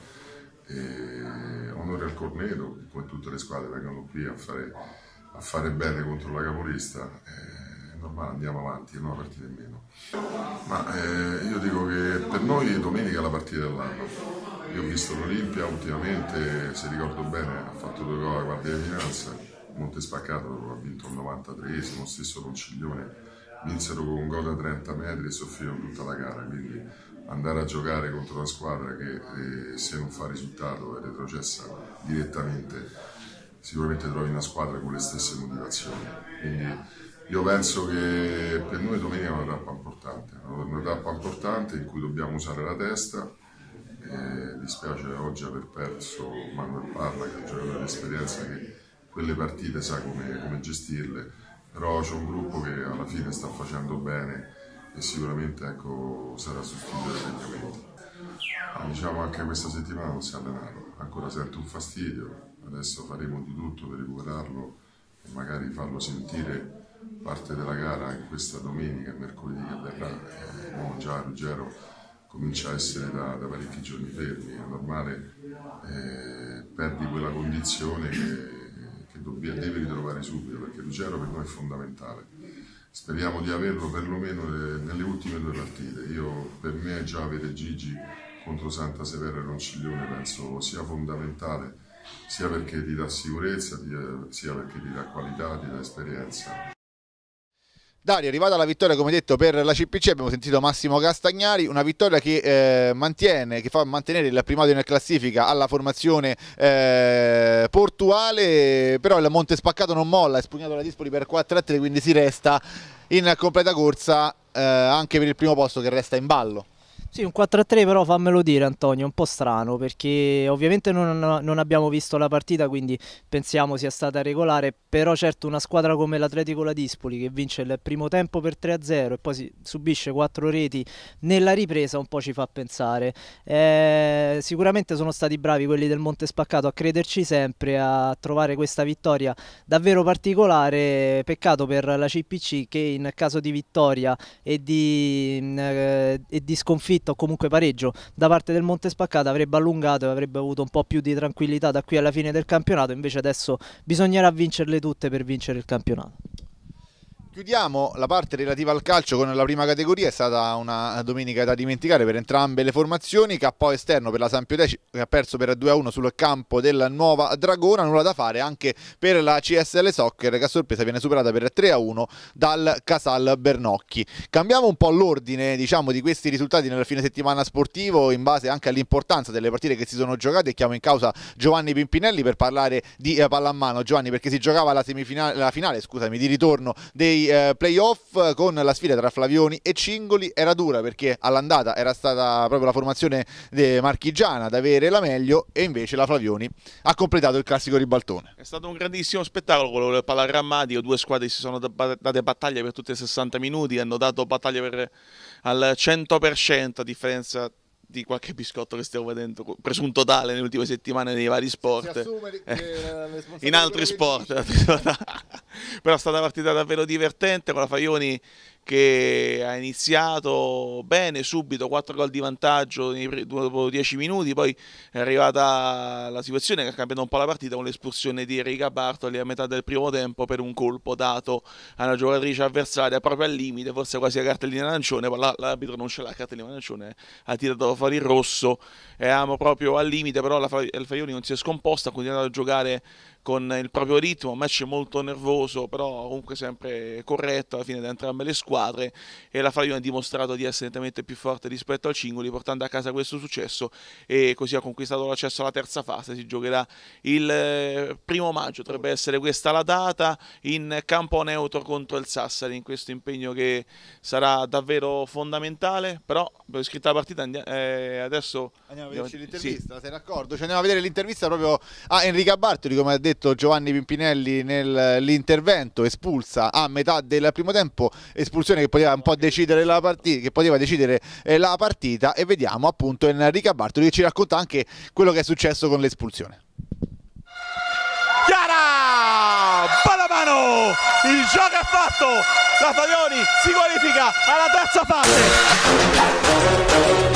E onore al Corneto, come tutte le squadre vengono qui a fare, a fare bene contro la capolista. E eh, normale, andiamo avanti, è una partita in meno. Ma eh, io dico che per noi domenica è la partita dell'anno. Io ho visto l'Olimpia ultimamente, se ricordo bene, ha fatto due gol a Guardia di Finanza, Monte Spaccato ha vinto il 93esimo, stesso Conciglione, vinsero con un gol a 30 metri e soffrirono tutta la gara, quindi andare a giocare contro una squadra che eh, se non fa risultato è retrocessa direttamente, sicuramente trovi una squadra con le stesse motivazioni. Quindi, io penso che per noi domenica è una tappa importante, una tappa importante in cui dobbiamo usare la testa. E spiace oggi aver perso Manuel Parla che ha giocato l'esperienza che quelle partite sa come, come gestirle, però c'è un gruppo che alla fine sta facendo bene e sicuramente ecco, sarà sostituito degli Ma Diciamo anche questa settimana non si è ancora sento un fastidio, adesso faremo di tutto per recuperarlo e magari farlo sentire parte della gara in questa domenica, mercoledì che verrà, eh, già Ruggero comincia a essere da, da parecchi giorni fermi, è normale, eh, perdi quella condizione che, che dobbia, devi ritrovare subito, perché Ruggero per noi è fondamentale speriamo di averlo perlomeno eh, nelle ultime due partite. Io, per me già avere Gigi contro Santa Severa e Ronciglione penso sia fondamentale, sia perché ti dà sicurezza, eh, sia perché ti dà qualità, ti dà esperienza. Dario, arrivata la vittoria, come detto, per la CPC, abbiamo sentito Massimo Castagnari, una vittoria che eh, mantiene, che fa mantenere il primato in classifica alla formazione eh, portuale, però il Monte Spaccato non molla, è spugnato la Dispoli per 4 3, quindi si resta in completa corsa eh, anche per il primo posto che resta in ballo. Sì, un 4-3 però fammelo dire Antonio, un po' strano perché ovviamente non, non, abbiamo visto la partita quindi pensiamo sia stata regolare, però certo una squadra come l'Atletico Ladispoli che vince il primo tempo per 3-0 e poi subisce 4 reti nella ripresa un po' ci fa pensare. Eh, sicuramente sono stati bravi quelli del Monte Spaccato a crederci sempre, a trovare questa vittoria davvero particolare, peccato per la CPC che in caso di vittoria e di, mm, eh, e di sconfitta o comunque pareggio da parte del Monte Spaccata avrebbe allungato e avrebbe avuto un po' più di tranquillità da qui alla fine del campionato, invece adesso bisognerà vincerle tutte per vincere il campionato. Chiudiamo la parte relativa al calcio con la prima categoria, è stata una domenica da dimenticare per entrambe le formazioni, KO esterno per la Sampio Sampiodeci che ha perso per 2-1 sul campo della Nuova Dragona, nulla da fare anche per la CSL Soccer che a sorpresa viene superata per 3-1 dal Casal Bernocchi. Cambiamo un po' l'ordine diciamo, di questi risultati nella fine settimana sportivo in base anche all'importanza delle partite che si sono giocate e chiamo in causa Giovanni Pimpinelli per parlare di eh, pallamano, Giovanni perché si giocava la, la finale scusami, di ritorno dei eh, playoff eh, con la sfida tra Flavioni e Cingoli era dura perché all'andata era stata proprio la formazione marchigiana ad avere la meglio e invece la Flavioni ha completato il classico ribaltone. È stato un grandissimo spettacolo quello del Palarrammatico, due squadre si sono date battaglia per tutti i 60 minuti, hanno dato battaglia per, al 100% a differenza di qualche biscotto che stiamo vedendo presunto tale nelle ultime settimane nei vari sport eh, in altri sport [LAUGHS] però è stata una partita davvero divertente con la Faioni che ha iniziato bene subito, 4 gol di vantaggio dopo 10 minuti, poi è arrivata la situazione che ha cambiato un po' la partita con l'espulsione di Riga Bartoli a metà del primo tempo per un colpo dato a una giocatrice avversaria proprio al limite, forse quasi a cartellina arancione, ma l'arbitro non ce l'ha, a cartellina arancione ha tirato fuori il rosso, eravamo proprio al limite, però la Faioli non si è scomposta, ha continuato a giocare con il proprio ritmo, un match molto nervoso, però comunque sempre corretto alla fine da entrambe le squadre e la Favione ha dimostrato di essere nettamente più forte rispetto al Cingoli, portando a casa questo successo e così ha conquistato l'accesso alla terza fase, si giocherà il eh, primo maggio, dovrebbe essere questa la data, in campo neutro contro il Sassari, in questo impegno che sarà davvero fondamentale, però per scritta la partita eh, adesso... Andiamo a vederci l'intervista, sì. sei d'accordo? Cioè andiamo a vedere l'intervista proprio a Enrica Bartoli, come ha detto detto Giovanni Pimpinelli nell'intervento, espulsa a metà del primo tempo, espulsione che poteva un po' decidere la partita, che poteva decidere eh, la partita e vediamo appunto Enrica Bartoli che ci racconta anche quello che è successo con l'espulsione. Chiara! Pallamano! Il gioco è fatto! La Faglioni si qualifica alla terza fase!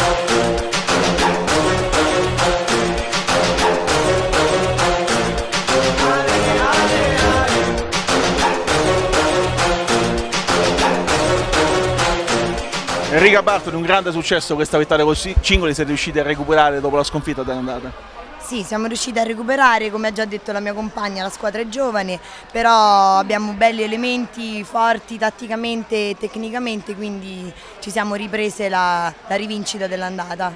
Enrica Bartoli, un grande successo questa vittoria con Cingoli, siete riusciti a recuperare dopo la sconfitta dell'andata? Sì, siamo riusciti a recuperare, come ha già detto la mia compagna, la squadra è giovane, però abbiamo belli elementi, forti tatticamente e tecnicamente, quindi ci siamo riprese la, la rivincita dell'andata.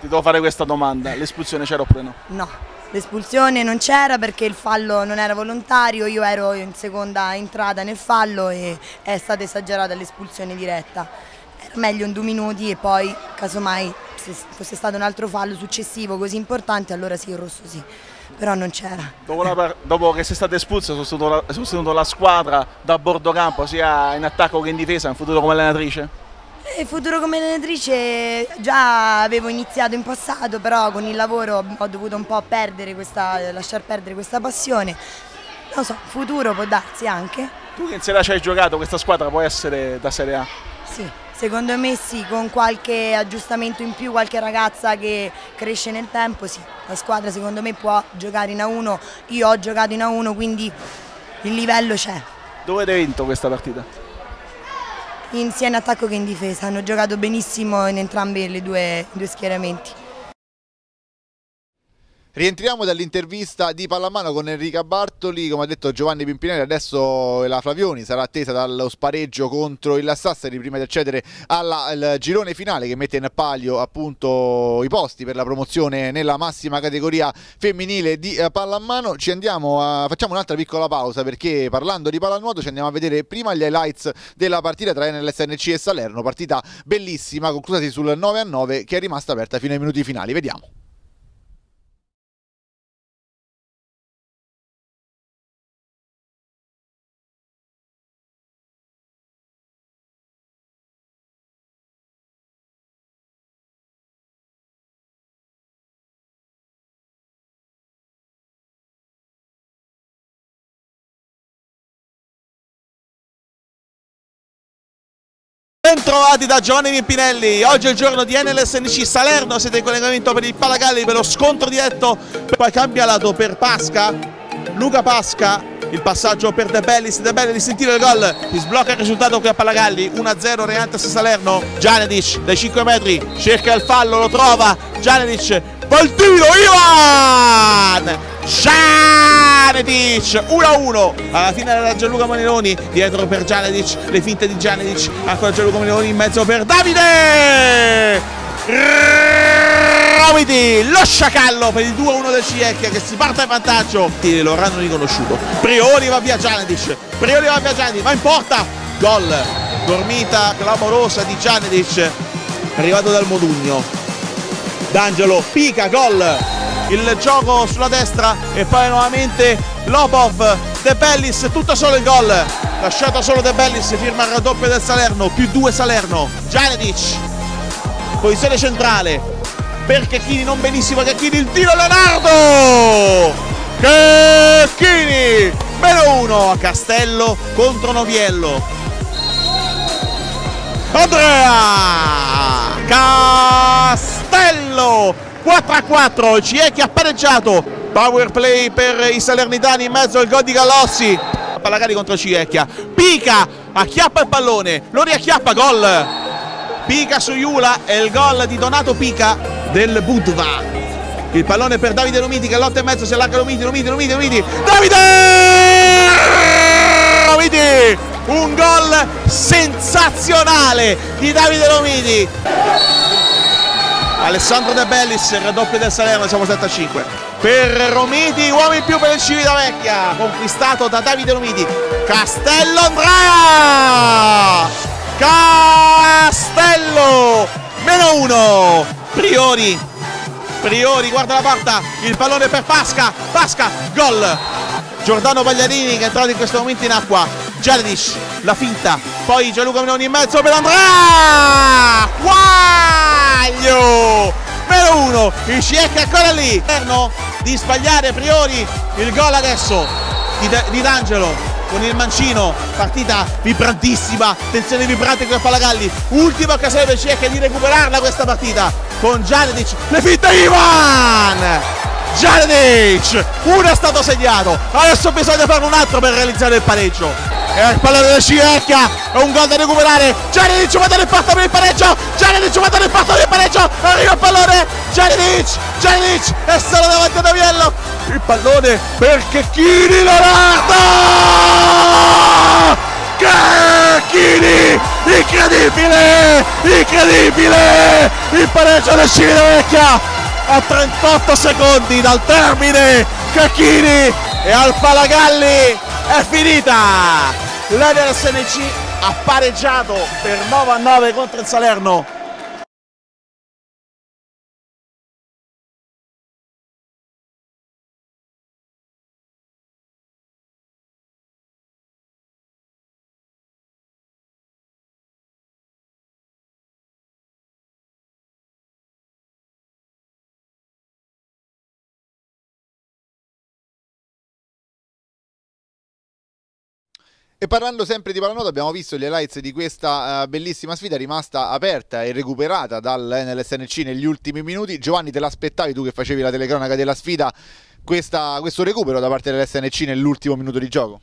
Ti devo fare questa domanda, l'espulsione c'era oppure no? No, l'espulsione non c'era perché il fallo non era volontario, io ero in seconda entrata nel fallo e è stata esagerata l'espulsione diretta meglio in due minuti e poi casomai se fosse stato un altro fallo successivo così importante allora sì il rosso sì però non c'era dopo, dopo, che sei stata espulsa hai sostenuto, sostenuto la squadra da bordo campo sia in attacco che in difesa in futuro come allenatrice? Eh, il futuro come allenatrice già avevo iniziato in passato, però con il lavoro ho dovuto un po' perdere questa, lasciar perdere questa passione. Non so, futuro può darsi anche. Tu che in Serie A ci hai giocato, questa squadra può essere da Serie A? Sì, Secondo me sì, con qualche aggiustamento in più, qualche ragazza che cresce nel tempo, sì, la squadra secondo me può giocare in A1, io ho giocato in A1 quindi il livello c'è. Dove hai vinto questa partita? In sia in attacco che in difesa, hanno giocato benissimo in entrambi i due, due schieramenti. Rientriamo dall'intervista di pallamano con Enrica Bartoli, come ha detto Giovanni Pimpinelli, adesso la Flavioni sarà attesa dallo spareggio contro il Sassari prima di accedere alla, al girone finale che mette in palio appunto i posti per la promozione nella massima categoria femminile di eh, pallamano. Ci andiamo a, facciamo un'altra piccola pausa perché parlando di pallanuoto ci andiamo a vedere prima gli highlights della partita tra NLSNC e Salerno, partita bellissima conclusasi sul 9 a 9 che è rimasta aperta fino ai minuti finali. Vediamo. Bentrovati da Giovanni Vimpinelli, oggi è il giorno di NLSNC Salerno, siete in collegamento per il Palagalli per lo scontro diretto, poi cambia lato per Pasca, Luca Pasca, il passaggio per De Bellis, De Bellis in tiro il gol, si sblocca il risultato qui a Palagalli, 1-0 Reantes Salerno, Gianedic dai 5 metri, cerca il fallo, lo trova, Gianedic col tiro Ivan Gianedic 1-1 alla fine era Gianluca Maneroni dietro per Gianedic le finte di Gianedic ancora Gianluca Maneroni in mezzo per Davide Romiti, lo sciacallo per il 2-1 del CIEC che si parte in vantaggio. Lo hanno riconosciuto. Prioli va via Gianedic. Prioli va via Gianedic, va in porta. Gol. Dormita clamorosa di Gianedic. Arrivato dal Modugno. D'Angelo pica gol il gioco sulla destra e poi nuovamente Lobov De Bellis tutto solo il gol lasciato solo De Bellis firma il raddoppio del Salerno più due Salerno Janedic posizione centrale per Cacchini non benissimo Cacchini il tiro Leonardo Cacchini meno uno a Castello contro Noviello Andrea Castello Castello 4 a 4 Ciecchi ha pareggiato power play per i Salernitani in mezzo al gol di Gallossi Palagari contro Ciecchia Pica acchiappa il pallone lo riacchiappa gol Pica su Iula e il gol di Donato Pica del Budva il pallone per Davide Lumiti che all'otto e mezzo si allarga Lumiti, Lumiti, Lumiti, Lumiti Davide Lumiti un gol sensazionale di Davide Lomiti Alessandro De Bellis, raddoppio del Salerno, siamo 7 5. Per Romiti, uomo in più per il Civitavecchia, conquistato da Davide Romiti. Castello Andrea! Castello! Meno uno! Priori! Priori, guarda la porta, il pallone per Pasca, Pasca, gol! Giordano Pagliarini che è entrato in questo momento in acqua, Gialdish, la finta, poi Gianluca Meloni in mezzo per Andrea! Guaglio! Per uno, il CEC ancora lì. Di sbagliare Priori, il gol adesso di, di D'Angelo con il mancino, partita vibrantissima, tensione vibrante con Palagalli, ultima occasione per Cieca di recuperarla questa partita con Gianedic, le fitte Ivan! Gianedic, uno è stato segnato, adesso bisogna fare un altro per realizzare il pareggio. E il pallone della Scivecchia è un gol da recuperare Giannic va dare il patto per il pareggio Giannic va dare il patto per il pareggio arriva il pallone Giannic Giannic è solo davanti a Daviello il pallone per Chini la rata che incredibile incredibile il pareggio della Scivecchia a 38 secondi dal termine Cacchini e al Palagalli è finita! L'Ever MC ha pareggiato per 9 a 9 contro il Salerno. E parlando sempre di pallanuoto abbiamo visto gli highlights di questa uh, bellissima sfida rimasta aperta e recuperata dall'NLSNC negli ultimi minuti. Giovanni te l'aspettavi tu che facevi la telecronaca della sfida, questa, questo recupero da parte dell'SNC nell'ultimo minuto di gioco?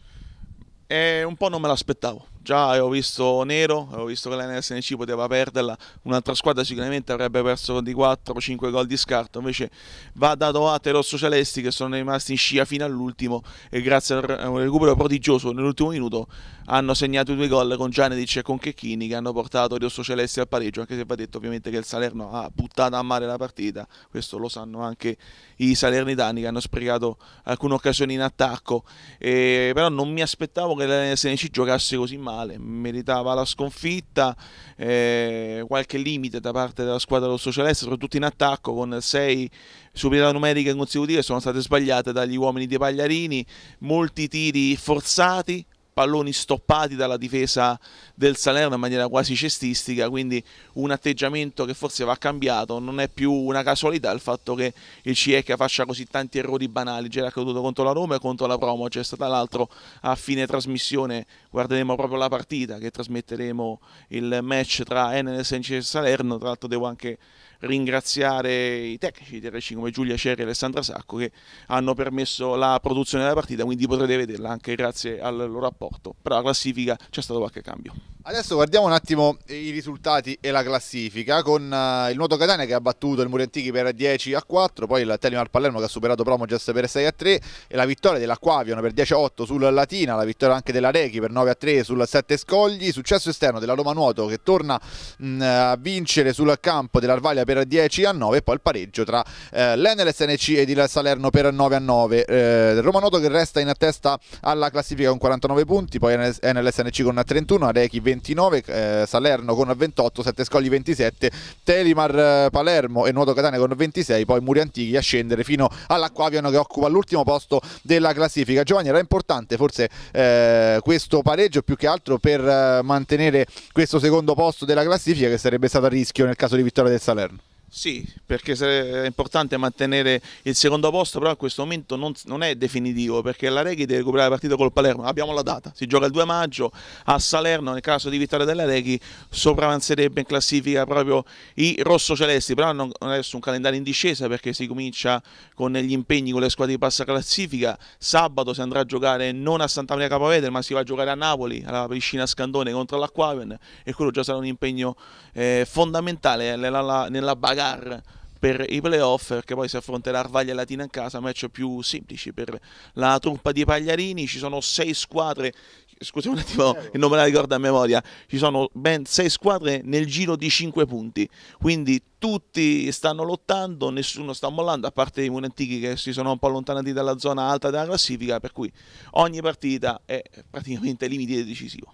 Eh, un po' non me l'aspettavo già avevo visto nero, avevo visto che la NSNC poteva perderla, un'altra squadra sicuramente avrebbe perso di 4-5 gol di scarto, invece va dato a ai rosso-celesti che sono rimasti in scia fino all'ultimo e grazie a un recupero prodigioso nell'ultimo minuto hanno segnato due gol con Gianedic e con Checchini che hanno portato i rosso-celesti al pareggio, anche se va detto ovviamente che il Salerno ha buttato a male la partita, questo lo sanno anche i salernitani che hanno sprecato alcune occasioni in attacco, e, però non mi aspettavo che la NSNC giocasse così male male, meritava la sconfitta, eh, qualche limite da parte della squadra rossocelleste, soprattutto in attacco con 6 superiorità numeriche consecutive sono state sbagliate dagli uomini di Pagliarini, molti tiri forzati palloni stoppati dalla difesa del Salerno in maniera quasi cestistica, quindi un atteggiamento che forse va cambiato, non è più una casualità il fatto che il CIEC faccia così tanti errori banali, già accaduto contro la Roma e contro la Promo, c'è cioè, stata l'altro a fine trasmissione, guarderemo proprio la partita che trasmetteremo il match tra Enes e Salerno, tra l'altro devo anche ringraziare i tecnici di RC come Giulia Cerri e Alessandra Sacco che hanno permesso la produzione della partita, quindi potrete vederla anche grazie al loro apporto. Però la classifica c'è stato qualche cambio. Adesso guardiamo un attimo i risultati e la classifica con eh, il Nuoto Catania che ha battuto il Murentichi per 10 a 4, poi il al Palermo che ha superato Promogest per 6 a 3 e la vittoria dell'Aquavion per 10 a 8 sul Latina, la vittoria anche della Rechi per 9 a 3 sul 7 Scogli, successo esterno della Roma Nuoto che torna a vincere sul campo dell'Arvaglia per 10 a 9 e poi il pareggio tra eh, l'Eneles NC ed il Salerno per 9 a 9 eh, Roma Noto che resta in testa alla classifica con 49 punti poi Enel SNC con 31 Arechi 29 eh, Salerno con 28 Sette Scogli 27 Telimar eh, Palermo e Nuoto Catania con 26 poi Muri Antichi a scendere fino all'Acquaviano che occupa l'ultimo posto della classifica Giovanni era importante forse eh, questo pareggio più che altro per eh, mantenere questo secondo posto della classifica che sarebbe stato a rischio nel caso di vittoria del Salerno sì, perché è importante mantenere il secondo posto, però a questo momento non, non è definitivo perché la Reghi deve recuperare la partita col Palermo. Abbiamo la data, si gioca il 2 maggio a Salerno. Nel caso di vittoria della Reghi, sopravanzerebbe in classifica proprio i rossocelesti. Però non, non adesso un calendario in discesa perché si comincia con gli impegni con le squadre di bassa classifica. Sabato si andrà a giocare non a Santa Maria Capovetere, ma si va a giocare a Napoli, alla piscina Scandone contro l'Aquaven. E quello già sarà un impegno eh, fondamentale nella, nella baga Pagar per i playoff perché poi si affronterà Arvaglia Latina in casa, match più semplici per la truppa di Pagliarini, ci sono sei squadre, scusate un attimo, eh, non me la ricordo a memoria, ci sono ben sei squadre nel giro di cinque punti, quindi tutti stanno lottando, nessuno sta mollando, a parte i Munantichi che si sono un po' allontanati dalla zona alta della classifica, per cui ogni partita è praticamente limite decisivo.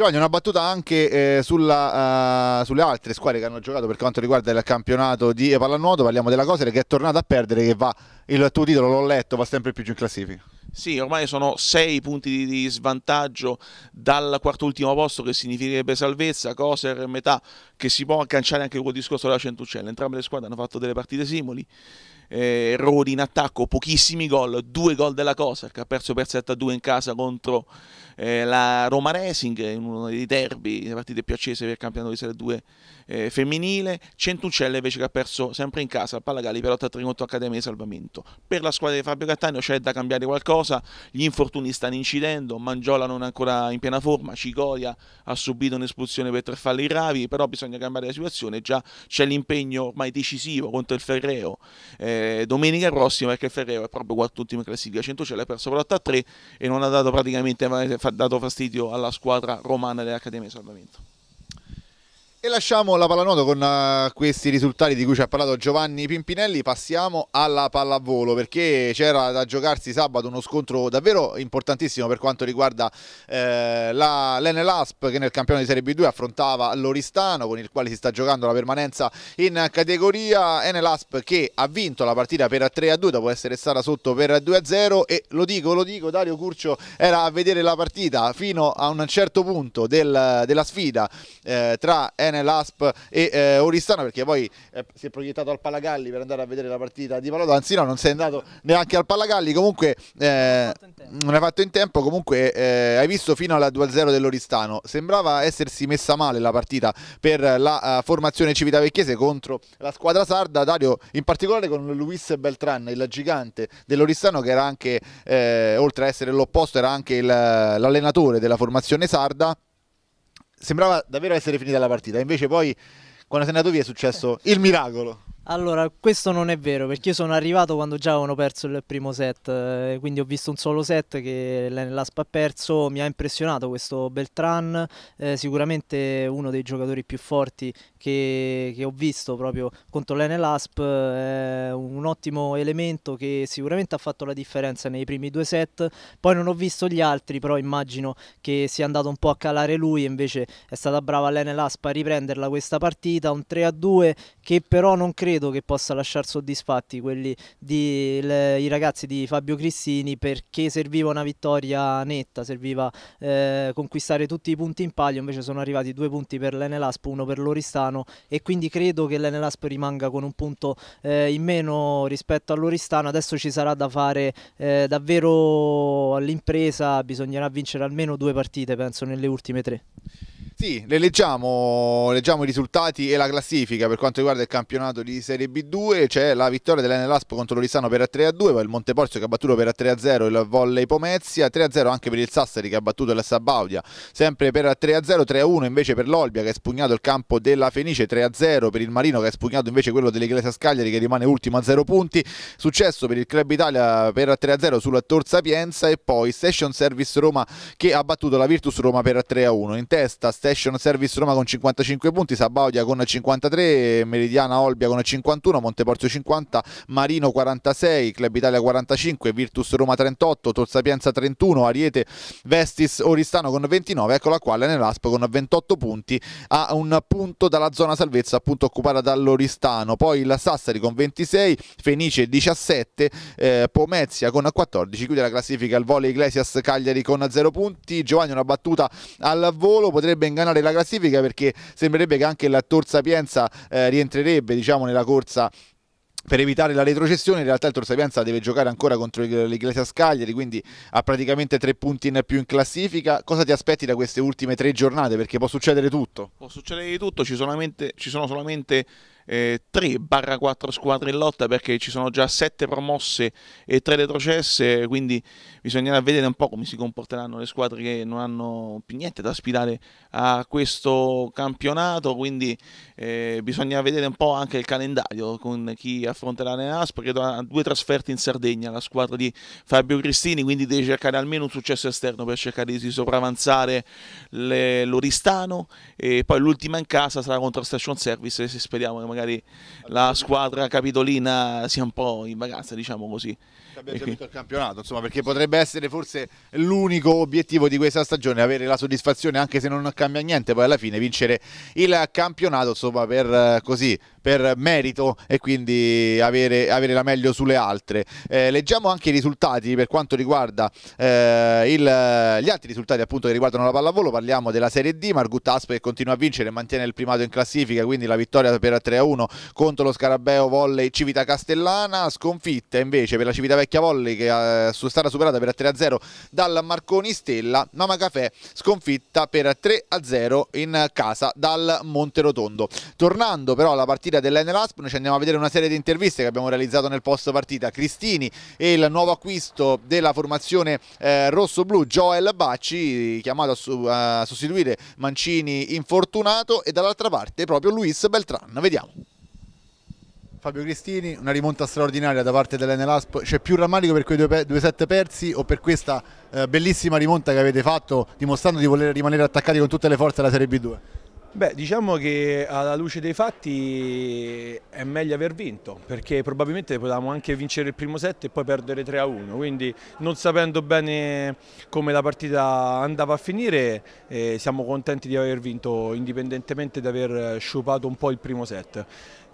Giovanni, una battuta anche eh, sulla, uh, sulle altre squadre che hanno giocato per quanto riguarda il campionato di pallanuoto. Parliamo della Cosere che è tornata a perdere, che va il tuo titolo, l'ho letto, va sempre più giù in classifica. Sì, ormai sono sei punti di svantaggio dal quarto ultimo posto che significherebbe salvezza, Coser metà che si può agganciare anche col discorso della Centuccella. Entrambe le squadre hanno fatto delle partite simili, eh, errori in attacco, pochissimi gol, due gol della Coser che ha perso per 7 a 2 in casa contro eh, la Roma Racing eh, in uno dei derby, le partite più accese per il campionato di Serie 2 eh, femminile, Centuccella invece che ha perso sempre in casa a Pallagali per 8 a 3 contro Accademia di Salvamento. Per la squadra di Fabio Cattaneo c'è da cambiare qualcosa, gli infortuni stanno incidendo, Mangiola non è ancora in piena forma, Cicoria ha subito un'espulsione per tre falli gravi, però bisogna cambiare la situazione, già c'è l'impegno ormai decisivo contro il Ferreo eh, domenica prossima perché il Ferreo è proprio quattro ultime classifica, Centuccella ha perso per 8 3 e non ha dato praticamente dato fastidio alla squadra romana dell'Accademia di Salvamento. E lasciamo la pallanuoto con uh, questi risultati di cui ci ha parlato Giovanni Pimpinelli, passiamo alla pallavolo perché c'era da giocarsi sabato uno scontro davvero importantissimo per quanto riguarda eh, l'Enelasp che nel campione di Serie B2 affrontava l'Oristano con il quale si sta giocando la permanenza in categoria Enelasp che ha vinto la partita per 3 2 dopo essere stata sotto per 2 0 e lo dico, lo dico, Dario Curcio era a vedere la partita fino a un certo punto del, della sfida eh, tra Enelasp bene l'Asp e eh, Oristano perché poi eh, si è proiettato al Palagalli per andare a vedere la partita di Palota, anzi no, non sei andato neanche al Palagalli, comunque eh, non hai fatto in tempo, comunque eh, hai visto fino alla 2-0 dell'Oristano, sembrava essersi messa male la partita per la uh, formazione civitavecchiese contro la squadra sarda, Dario in particolare con Luis Beltran, il gigante dell'Oristano che era anche, eh, oltre a essere l'opposto, era anche l'allenatore della formazione sarda sembrava davvero essere finita la partita, invece poi quando sei andato via è successo il miracolo. Allora, questo non è vero perché io sono arrivato quando già avevano perso il primo set, eh, quindi ho visto un solo set che l'Asp ha perso, mi ha impressionato questo Beltran, eh, sicuramente uno dei giocatori più forti che, che ho visto proprio contro l'Enelasp è eh, un ottimo elemento che sicuramente ha fatto la differenza nei primi due set, poi non ho visto gli altri però immagino che sia andato un po' a calare lui invece è stata brava l'Enelasp a riprenderla questa partita, un 3 a 2 che però non credo che possa lasciare soddisfatti quelli di, le, i ragazzi di Fabio Cristini perché serviva una vittoria netta, serviva eh, conquistare tutti i punti in palio, invece sono arrivati due punti per l'Enelasp, uno per l'Oristano Oristano e quindi credo che l'Enelast rimanga con un punto eh, in meno rispetto all'Oristano, adesso ci sarà da fare eh, davvero all'impresa, bisognerà vincere almeno due partite penso nelle ultime tre. Sì, le leggiamo, leggiamo, i risultati e la classifica per quanto riguarda il campionato di Serie B2. C'è la vittoria dell'Enelaspo contro l'Orisano per 3-2, poi il Monteporzio che ha battuto per 3-0 il Volley Pomezia, 3-0 anche per il Sassari che ha battuto la Sabaudia, sempre per 3-0, 3-1 invece per l'Olbia che ha spugnato il campo della Fenice, 3-0 per il Marino che ha spugnato invece quello dell'Iglesia Scagliari che rimane ultimo a 0 punti. Successo per il Club Italia per 3-0 sulla Tor Sapienza e poi Station Service Roma che ha battuto la Virtus Roma per 3-1. In testa Stella Station Service Roma con 55 punti, Sabaudia con 53, Meridiana Olbia con 51, Monteporzio 50, Marino 46, Club Italia 45, Virtus Roma 38, Torsapienza 31, Ariete Vestis Oristano con 29, eccola qua l'Enelasp con 28 punti a un punto dalla zona salvezza appunto occupata dall'Oristano, poi la Sassari con 26, Fenice 17, eh, Pomezia con 14, chiude la classifica al volo Iglesias Cagliari con 0 punti, Giovanni una battuta al volo potrebbe ingannare ingannare la classifica perché sembrerebbe che anche la l'attor Sapienza eh, rientrerebbe diciamo, nella corsa per evitare la retrocessione, in realtà il Tor Sapienza deve giocare ancora contro l'Iglesia Scagliari, quindi ha praticamente tre punti in più in classifica. Cosa ti aspetti da queste ultime tre giornate? Perché può succedere tutto. Può succedere di tutto, ci sono solamente, ci sono solamente eh, 3-4 squadre in lotta perché ci sono già 7 promosse e 3 retrocesse, quindi bisognerà vedere un po' come si comporteranno le squadre che non hanno più niente da aspirare a questo campionato, quindi eh, bisogna vedere un po' anche il calendario con chi affronterà le NAS perché ha due trasferte in Sardegna la squadra di Fabio Cristini, quindi deve cercare almeno un successo esterno per cercare di sopravanzare l'Oristano e poi l'ultima in casa sarà contro Station Service se speriamo che magari magari la squadra capitolina sia un po' in vacanza, diciamo così abbia già vinto il campionato, insomma, perché potrebbe essere forse l'unico obiettivo di questa stagione, avere la soddisfazione anche se non cambia niente, poi alla fine vincere il campionato, insomma, per eh, così, per merito e quindi avere, avere la meglio sulle altre. Eh, leggiamo anche i risultati per quanto riguarda eh, il, gli altri risultati appunto che riguardano la pallavolo, parliamo della Serie D, Margut Aspe che continua a vincere e mantiene il primato in classifica, quindi la vittoria per 3-1 contro lo Scarabeo Volley Civita Castellana, sconfitta invece per la Civita Vecchia Chiavolli che eh, è stata superata per 3-0 dal Marconi Stella, Mama Cafè sconfitta per 3-0 in casa dal Monterotondo. Tornando però alla partita dell'Enelasp, noi ci andiamo a vedere una serie di interviste che abbiamo realizzato nel post partita. Cristini e il nuovo acquisto della formazione eh, rosso-blu, Joel Bacci, chiamato a, su, a sostituire Mancini infortunato e dall'altra parte proprio Luis Beltran. Vediamo. Fabio Cristini, una rimonta straordinaria da parte dell'Enelasp, c'è più rammarico per quei due, due set persi o per questa eh, bellissima rimonta che avete fatto dimostrando di voler rimanere attaccati con tutte le forze alla Serie B2? Beh, diciamo che alla luce dei fatti è meglio aver vinto, perché probabilmente potevamo anche vincere il primo set e poi perdere 3 a 1, quindi non sapendo bene come la partita andava a finire, eh, siamo contenti di aver vinto indipendentemente di aver sciupato un po' il primo set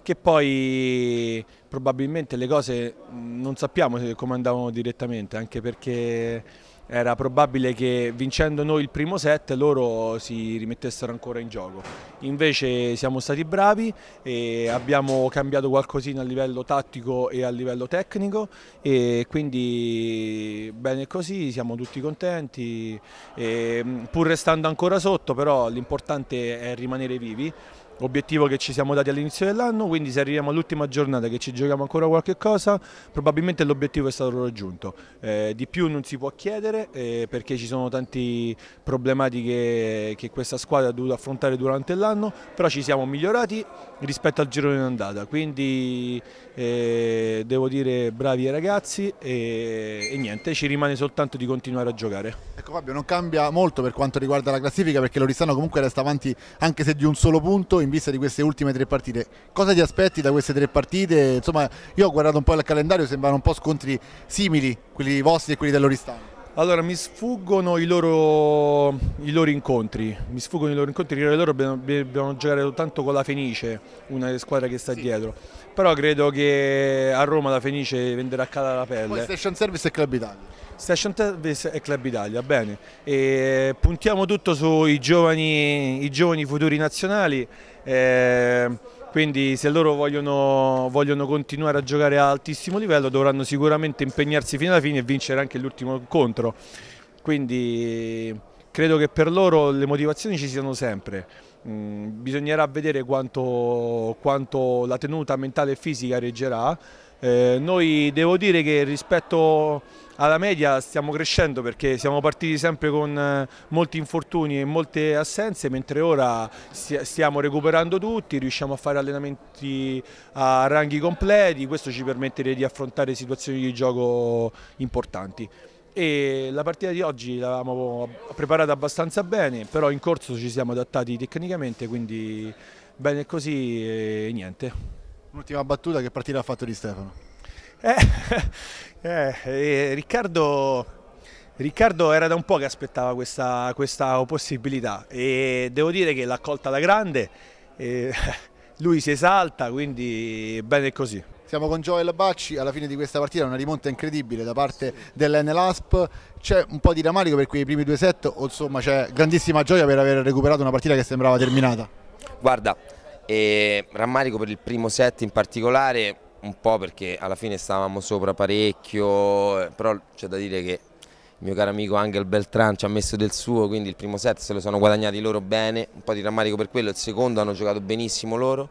che poi probabilmente le cose non sappiamo come andavano direttamente, anche perché era probabile che vincendo noi il primo set loro si rimettessero ancora in gioco. Invece siamo stati bravi e abbiamo cambiato qualcosina a livello tattico e a livello tecnico e quindi bene così, siamo tutti contenti, e pur restando ancora sotto però l'importante è rimanere vivi obiettivo che ci siamo dati all'inizio dell'anno, quindi se arriviamo all'ultima giornata che ci giochiamo ancora qualche cosa, probabilmente l'obiettivo è stato raggiunto. Eh, di più non si può chiedere eh, perché ci sono tante problematiche che questa squadra ha dovuto affrontare durante l'anno, però ci siamo migliorati rispetto al girone d'andata, quindi eh, devo dire bravi ai ragazzi e, e, niente, ci rimane soltanto di continuare a giocare. Ecco Fabio, non cambia molto per quanto riguarda la classifica perché l'Oristano comunque resta avanti anche se di un solo punto in vista di queste ultime tre partite. Cosa ti aspetti da queste tre partite? Insomma, io ho guardato un po' il calendario, sembrano un po' scontri simili, quelli vostri e quelli dell'Oristano. Allora, mi sfuggono i loro, i loro, incontri, mi sfuggono i loro incontri, loro dobbiamo, giocare soltanto con la Fenice, una delle squadre che sta sì. dietro, però credo che a Roma la Fenice venderà a cara la pelle. Poi Station Service e Club Italia. Station Service e Club Italia, bene. E puntiamo tutto sui giovani, i giovani futuri nazionali, eh, quindi se loro vogliono, vogliono, continuare a giocare a altissimo livello dovranno sicuramente impegnarsi fino alla fine e vincere anche l'ultimo incontro. Quindi credo che per loro le motivazioni ci siano sempre. Mm, bisognerà vedere quanto, quanto la tenuta mentale e fisica reggerà. Eh, noi devo dire che rispetto alla media stiamo crescendo perché siamo partiti sempre con eh, molti infortuni e molte assenze, mentre ora stiamo recuperando tutti, riusciamo a fare allenamenti a ranghi completi, questo ci permetterà di affrontare situazioni di gioco importanti. E la partita di oggi l'avevamo preparata abbastanza bene, però in corso ci siamo adattati tecnicamente, quindi bene così e niente. Un'ultima battuta, che partita ha fatto di Stefano? Eh, eh, eh, Riccardo, Riccardo, era da un po' che aspettava questa, questa possibilità e devo dire che l'ha accolta da grande, eh, [LAUGHS] lui si esalta, quindi bene così. Siamo con Joel Bacci, alla fine di questa partita una rimonta incredibile da parte sì. dell'NLASP, c'è un po' di ramarico per quei primi due set o insomma c'è grandissima gioia per aver recuperato una partita che sembrava terminata? Guarda, eh, rammarico per il primo set in particolare, un po' perché alla fine stavamo sopra parecchio, eh, però c'è da dire che il mio caro amico Angel Beltran ci ha messo del suo, quindi il primo set se lo sono guadagnati loro bene, un po' di rammarico per quello, il secondo hanno giocato benissimo loro,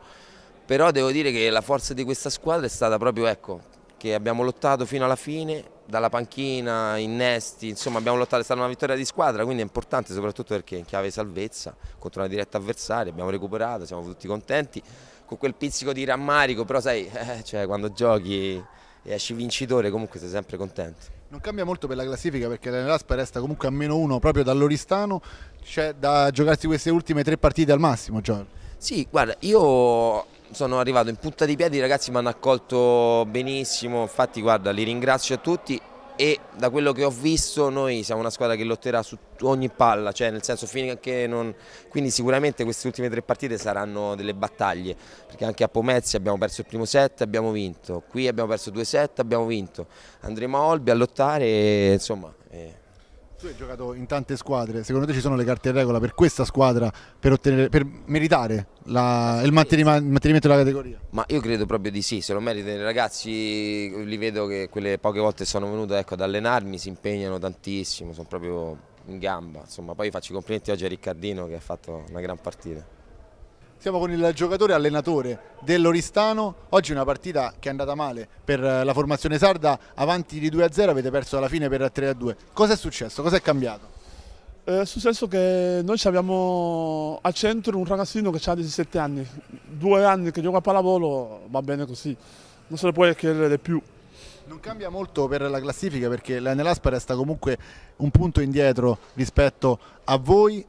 però devo dire che la forza di questa squadra è stata proprio ecco, che abbiamo lottato fino alla fine, dalla panchina, innesti, insomma abbiamo lottato, è stata una vittoria di squadra, quindi è importante soprattutto perché in chiave salvezza contro una diretta avversaria abbiamo recuperato, siamo tutti contenti con quel pizzico di rammarico, però sai, [LAUGHS] eh, cioè, quando giochi e esci vincitore comunque sei sempre contento. Non cambia molto per la classifica perché l'Enraspa resta comunque a meno uno proprio dall'Oristano, c'è da giocarsi queste ultime tre partite al massimo, John. Sì, guarda, io sono arrivato in punta di piedi, i ragazzi mi hanno accolto benissimo, infatti guarda, li ringrazio a tutti e da quello che ho visto noi siamo una squadra che lotterà su ogni palla, cioè nel senso finché non... quindi sicuramente queste ultime tre partite saranno delle battaglie, perché anche a Pomezia abbiamo perso il primo set, abbiamo vinto, qui abbiamo perso due set, abbiamo vinto, andremo a Olbia a lottare e insomma... Eh. Tu hai giocato in tante squadre, secondo te ci sono le carte in regola per questa squadra per, ottenere, per meritare la, il, mantenimento della categoria? Ma io credo proprio di sì, se lo meritano i ragazzi, li vedo che quelle poche volte sono venuto ecco, ad allenarmi, si impegnano tantissimo, sono proprio in gamba, insomma poi faccio i complimenti oggi a Riccardino che ha fatto una gran partita. Siamo con il giocatore allenatore dell'Oristano, oggi una partita che è andata male per eh, la formazione sarda, avanti di 2-0 avete perso alla fine per 3-2. Cosa è successo? Cosa è cambiato? Eh, è successo che noi abbiamo a centro un ragazzino che ha 17 anni, due anni che gioca a pallavolo, va bene così, non se ne può chiedere di più. Non cambia molto per la classifica perché l'Enelaspa resta comunque un punto indietro rispetto a voi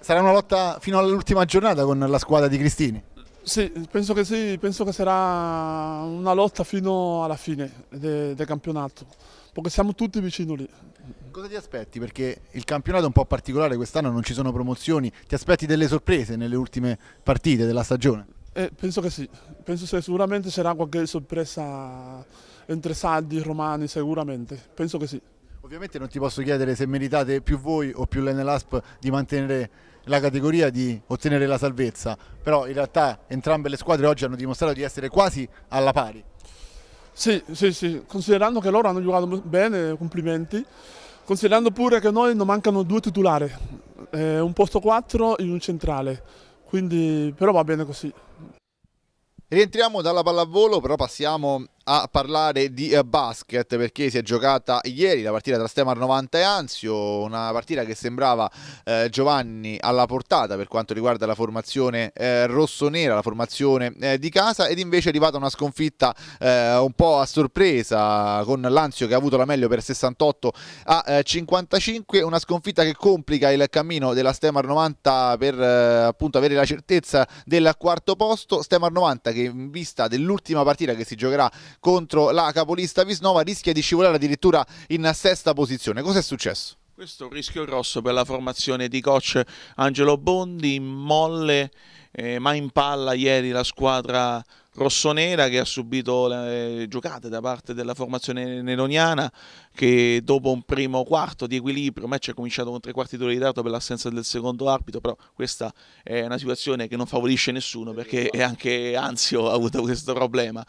sarà una lotta fino all'ultima giornata con la squadra di Cristini. Sì, penso che sì, penso che sarà una lotta fino alla fine del de campionato, perché siamo tutti vicino lì. Cosa ti aspetti? Perché il campionato è un po' particolare, quest'anno non ci sono promozioni, ti aspetti delle sorprese nelle ultime partite della stagione? Eh, penso che sì, penso che sicuramente sarà qualche sorpresa entre saldi romani, sicuramente, penso che sì. Ovviamente non ti posso chiedere se meritate più voi o più l'NLASP di mantenere la categoria di ottenere la salvezza, però in realtà entrambe le squadre oggi hanno dimostrato di essere quasi alla pari. Sì, sì, sì, considerando che loro hanno giocato bene, complimenti, considerando pure che noi non mancano due titolari, eh, un posto 4 in un centrale, quindi però va bene così. Rientriamo dalla pallavolo, però passiamo a parlare di eh, basket perché si è giocata ieri la partita tra Stemar 90 e Anzio, una partita che sembrava eh, Giovanni alla portata per quanto riguarda la formazione eh, rossonera, la formazione eh, di casa ed invece è arrivata una sconfitta eh, un po' a sorpresa con l'Anzio che ha avuto la meglio per 68 a 55, eh, una sconfitta che complica il cammino della Stemar 90 per appunto avere la certezza del quarto posto, Stemar 90 che in vista dell'ultima partita che si giocherà contro la capolista Visnova, rischia di scivolare addirittura in sesta posizione. Cos'è successo? Questo è un rischio grosso per la formazione di coach Angelo Bondi, molle eh, ma in palla ieri la squadra rossonera che ha subito eh, giocate da parte della formazione neroniana che dopo un primo quarto di equilibrio, il match è cominciato con tre quarti d'ora di dato per l'assenza del secondo arbitro, però questa è una situazione che non favorisce nessuno perché anche Anzio ha avuto questo problema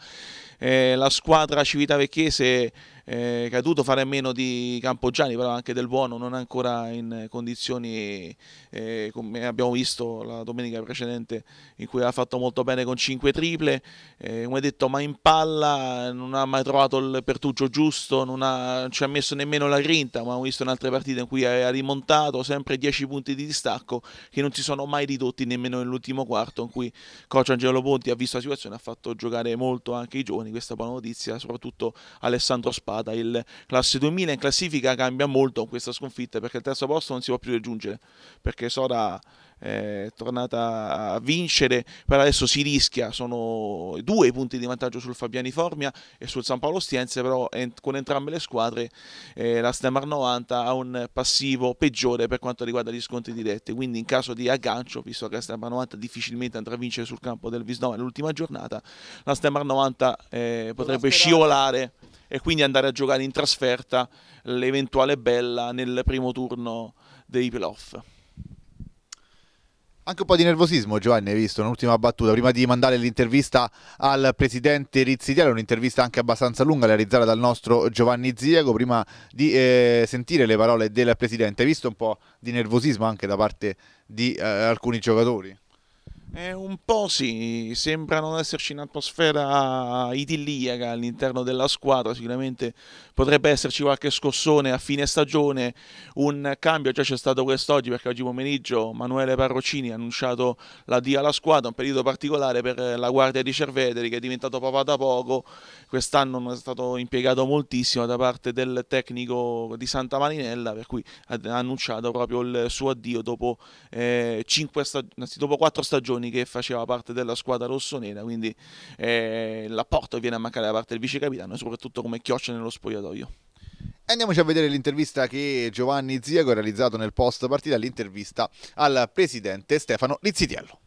eh, la squadra civitavecchese eh, che fare a meno di Campogiani, però anche del buono non ancora in condizioni eh, come abbiamo visto la domenica precedente in cui ha fatto molto bene con 5 triple, eh, come detto ma in palla non ha mai trovato il pertugio giusto, non, ha, non ci ha messo nemmeno la grinta, ma abbiamo visto in altre partite in cui ha rimontato sempre 10 punti di distacco che non si sono mai ridotti nemmeno nell'ultimo quarto in cui coach Angelo Ponti ha visto la situazione, ha fatto giocare molto anche i giovani, questa è buona notizia, soprattutto Alessandro Spalla puntata. Il classe 2000 in classifica cambia molto con questa sconfitta perché il terzo posto non si può più raggiungere perché Sora eh, è tornata a vincere, però adesso si rischia, sono due i punti di vantaggio sul Fabiani Formia e sul San Paolo Stienze, però con entrambe le squadre eh, la Stemar 90 ha un passivo peggiore per quanto riguarda gli scontri diretti, quindi in caso di aggancio, visto che la Stemar 90 difficilmente andrà a vincere sul campo del Visnova nell'ultima giornata, la Stemar 90 eh, potrebbe scivolare e quindi andare a giocare in trasferta l'eventuale bella nel primo turno dei playoff. Anche un po' di nervosismo Giovanni hai visto, un'ultima battuta, prima di mandare l'intervista al presidente Rizzidiale, un'intervista anche abbastanza lunga realizzata dal nostro Giovanni Ziago, prima di eh, sentire le parole del presidente, hai visto un po' di nervosismo anche da parte di eh, alcuni giocatori? È eh, un po' sì, sembra non esserci un'atmosfera idilliaca all'interno della squadra, sicuramente potrebbe esserci qualche scossone a fine stagione, un cambio già c'è stato quest'oggi perché oggi pomeriggio Manuele Parrocini ha annunciato l'addio alla squadra, un periodo particolare per la guardia di Cerveteri che è diventato papà da poco, quest'anno non è stato impiegato moltissimo da parte del tecnico di Santa Marinella per cui ha annunciato proprio il suo addio dopo, eh, dopo 4 stagioni Bertoni che faceva parte della squadra rossonera, quindi eh, l'apporto viene a mancare da parte del vice capitano e soprattutto come chioccia nello spogliatoio. Andiamoci a vedere l'intervista che Giovanni Ziago ha realizzato nel post partita, l'intervista al presidente Stefano Lizzitiello.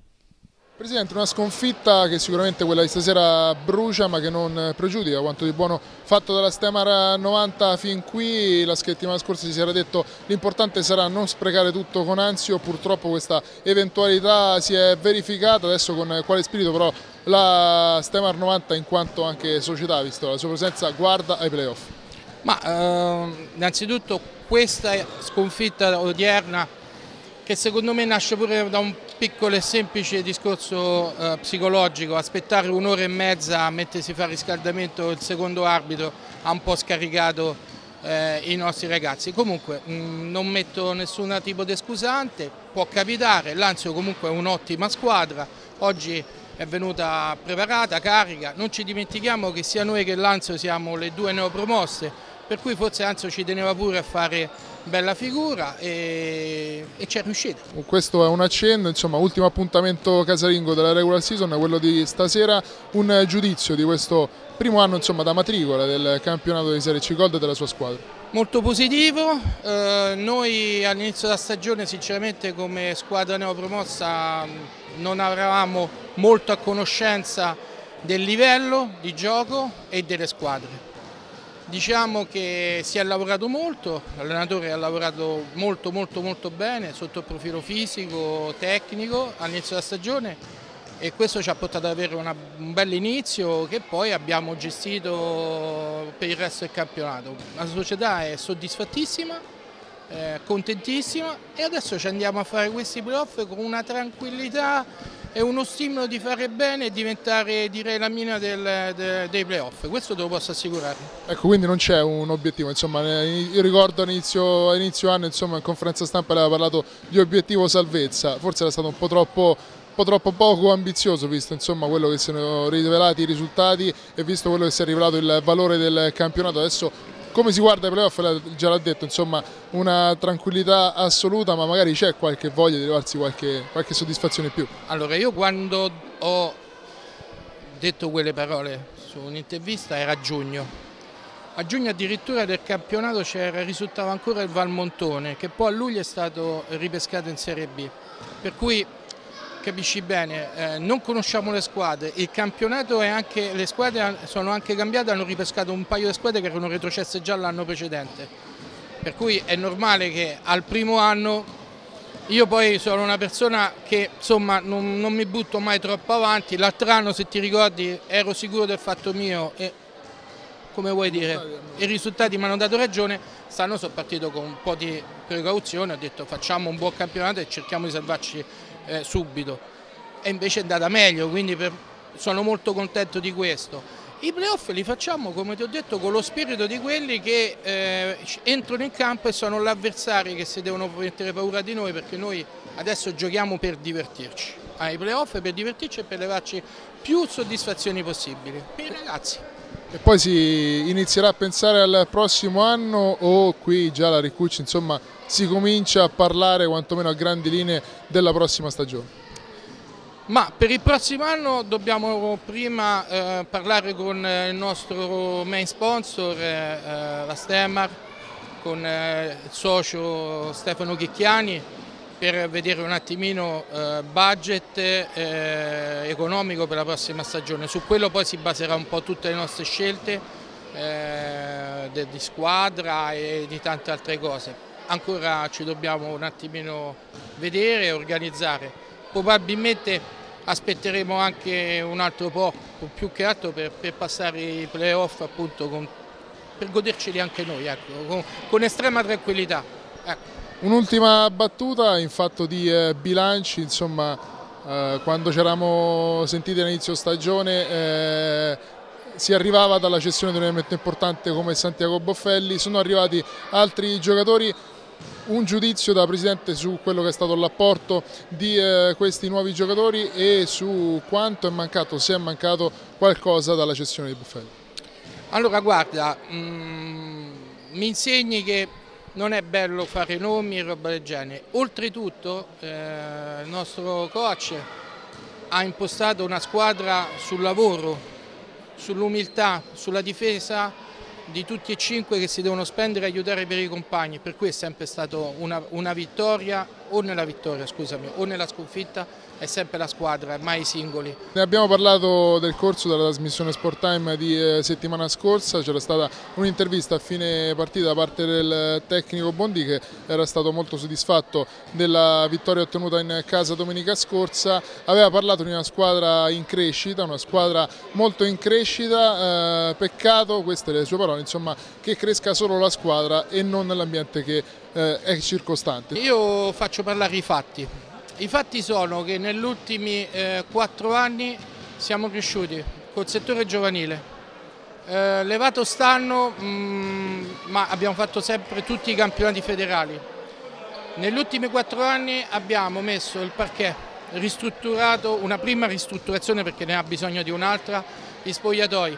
Presidente, una sconfitta che sicuramente quella di stasera brucia ma che non pregiudica quanto di buono fatto dalla Stemara 90 fin qui, la settimana scorsa si era detto l'importante sarà non sprecare tutto con Anzio, purtroppo questa eventualità si è verificata, adesso con quale spirito però la Stemar 90 in quanto anche società, visto la sua presenza, guarda ai playoff? Ma eh, innanzitutto questa sconfitta odierna che secondo me nasce pure da un piccolo e semplice discorso eh, psicologico, aspettare un'ora e mezza mentre si fa riscaldamento il secondo arbitro ha un po' scaricato eh, i nostri ragazzi. Comunque mh, mm, non metto nessun tipo di scusante, può capitare, Lanzio comunque è un'ottima squadra, oggi è venuta preparata, carica, non ci dimentichiamo che sia noi che Lanzio siamo le due neopromosse, per cui forse Lanzio ci teneva pure a fare bella figura e, e ci è riuscita. Questo è un accenno, insomma ultimo appuntamento casalingo della regular season, quello di stasera, un giudizio di questo primo anno insomma, da matricola del campionato di Serie C Gold e della sua squadra. Molto positivo, eh, noi all'inizio della stagione sinceramente come squadra neopromossa non avevamo molto a conoscenza del livello di gioco e delle squadre. Diciamo che si è lavorato molto, l'allenatore ha lavorato molto molto molto bene sotto il profilo fisico, tecnico all'inizio della stagione e questo ci ha portato ad avere una, un bel inizio che poi abbiamo gestito per il resto del campionato. La società è soddisfattissima, è eh, contentissima e adesso ci andiamo a fare questi playoff con una tranquillità è uno stimolo di fare bene e diventare direi, la mina del, de, dei playoff, questo te lo posso assicurare. Ecco, quindi non c'è un obiettivo, insomma, io ricordo all'inizio inizio, anno insomma, in conferenza stampa aveva parlato di obiettivo salvezza, forse era stato un po' troppo un po' troppo poco ambizioso visto insomma, quello che si sono rivelati i risultati e visto quello che si è rivelato il valore del campionato adesso come si guarda i playoff già l'ha detto, insomma una tranquillità assoluta ma magari c'è qualche voglia di levarsi qualche, qualche soddisfazione in più. Allora io quando ho detto quelle parole su un'intervista era a giugno, a giugno addirittura del campionato c'era, risultava ancora il Valmontone che poi a luglio è stato ripescato in Serie B, per cui capisci bene, eh, non conosciamo le squadre, il campionato è anche, le squadre sono anche cambiate, hanno ripescato un paio di squadre che erano retrocesse già l'anno precedente, per cui è normale che al primo anno io poi sono una persona che insomma non, non mi butto mai troppo avanti, l'altro anno se ti ricordi ero sicuro del fatto mio e come vuoi dire, i risultati mi hanno dato ragione, stanno sono partito con un po' di precauzione, ho detto facciamo un buon campionato e cerchiamo di salvarci eh, subito e invece è andata meglio, quindi per, sono molto contento di questo. I playoff li facciamo, come ti ho detto, con lo spirito di quelli che eh, entrano in campo e sono l'avversario che si devono mettere paura di noi perché noi adesso giochiamo per divertirci, ai playoff per divertirci e per levarci più soddisfazioni possibili. Per i ragazzi. E poi si inizierà a pensare al prossimo anno o qui già la Ricucci insomma si comincia a parlare quantomeno a grandi linee della prossima stagione? Ma per il prossimo anno dobbiamo prima eh, parlare con eh, il nostro main sponsor, eh, eh la Stemmar, con eh, il socio Stefano Chicchiani per vedere un attimino eh, budget economico per la prossima stagione. Su quello poi si baserà un po' tutte le nostre scelte di squadra e di tante altre cose ancora ci dobbiamo un attimino vedere e organizzare. Probabilmente aspetteremo anche un altro po' più che altro per, per passare i playoff appunto con, per goderceli anche noi ecco, con, con, estrema tranquillità. Ecco. Un'ultima battuta in fatto di eh, bilanci, insomma eh, quando ci eravamo sentiti all'inizio stagione eh, si arrivava dalla cessione di un elemento importante come Santiago Boffelli, sono arrivati altri giocatori un giudizio da Presidente su quello che è stato l'apporto di eh, questi nuovi giocatori e su quanto è mancato, se è mancato qualcosa dalla cessione di Buffelli. Allora guarda, mh, mm, mi insegni che non è bello fare nomi e roba del genere. Oltretutto eh, il nostro coach ha impostato una squadra sul lavoro, sull'umiltà, sulla difesa di tutti e cinque che si devono spendere e aiutare per i compagni, per cui è sempre stata una, una vittoria o nella vittoria, scusami, o nella sconfitta è sempre la squadra, mai i singoli. Ne abbiamo parlato del corso della trasmissione Sport Time di eh, settimana scorsa, c'era stata un'intervista a fine partita da parte del eh, tecnico Bondi che era stato molto soddisfatto della vittoria ottenuta in casa domenica scorsa, aveva parlato di una squadra in crescita, una squadra molto in crescita, eh, peccato, queste le sue parole, insomma che cresca solo la squadra e non l'ambiente che eh, è circostante. Io faccio parlare i fatti, i fatti sono che negli ultimi eh, quattro eh, anni siamo cresciuti col settore giovanile. Eh, levato stanno, mh, mm, ma abbiamo fatto sempre tutti i campionati federali. Negli ultimi quattro anni abbiamo messo il parquet, ristrutturato, una prima ristrutturazione perché ne ha bisogno di un'altra, gli spogliatoi,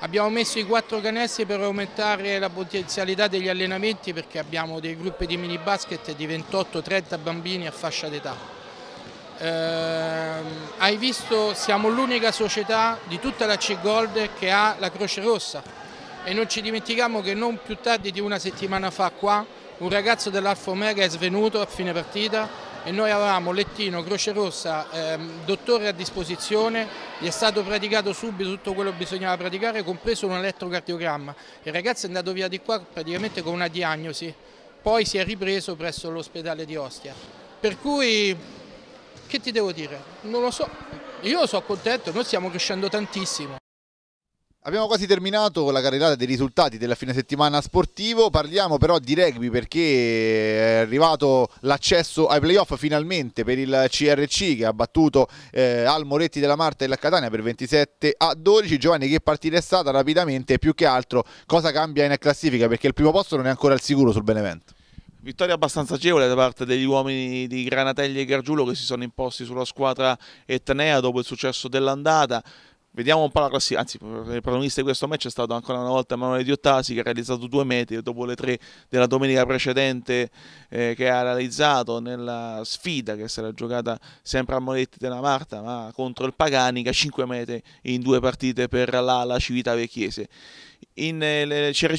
Abbiamo messo i quattro canestri per aumentare la potenzialità degli allenamenti perché abbiamo dei gruppi di mini basket di 28-30 bambini a fascia d'età. Eh, hai visto, siamo l'unica società di tutta la C-Gold che ha la Croce Rossa e non ci dimentichiamo che non più tardi di una settimana fa qua un ragazzo dell'Alfa Omega è svenuto a fine partita e noi avevamo lettino, croce rossa, ehm, dottore a disposizione, gli è stato praticato subito tutto quello che bisognava praticare, compreso un elettrocardiogramma. Il ragazzo è andato via di qua praticamente con una diagnosi, poi si è ripreso presso l'ospedale di Ostia. Per cui, che ti devo dire? Non lo so, io sono contento, noi stiamo crescendo tantissimo. Abbiamo quasi terminato la carrellata dei risultati della fine settimana sportivo, parliamo però di rugby perché è arrivato l'accesso ai playoff finalmente per il CRC che ha battuto eh, al Moretti della Marta e la Catania per 27 a 12. Giovanni che partita è stata rapidamente più che altro cosa cambia in classifica perché il primo posto non è ancora al sicuro sul Benevento. Vittoria abbastanza agevole da parte degli uomini di Granatelli e Gargiulo che si sono imposti sulla squadra etnea dopo il successo dell'andata. Vediamo un po' la classifica, anzi il protagonista di questo match è stato ancora una volta Emanuele Diottasi che ha realizzato due metri dopo le tre della domenica precedente eh, che ha realizzato nella sfida che sarà giocata sempre a Moletti della Marta ma contro il Paganica, 5 metri in due partite per la Civita Vecchiese. In, eh,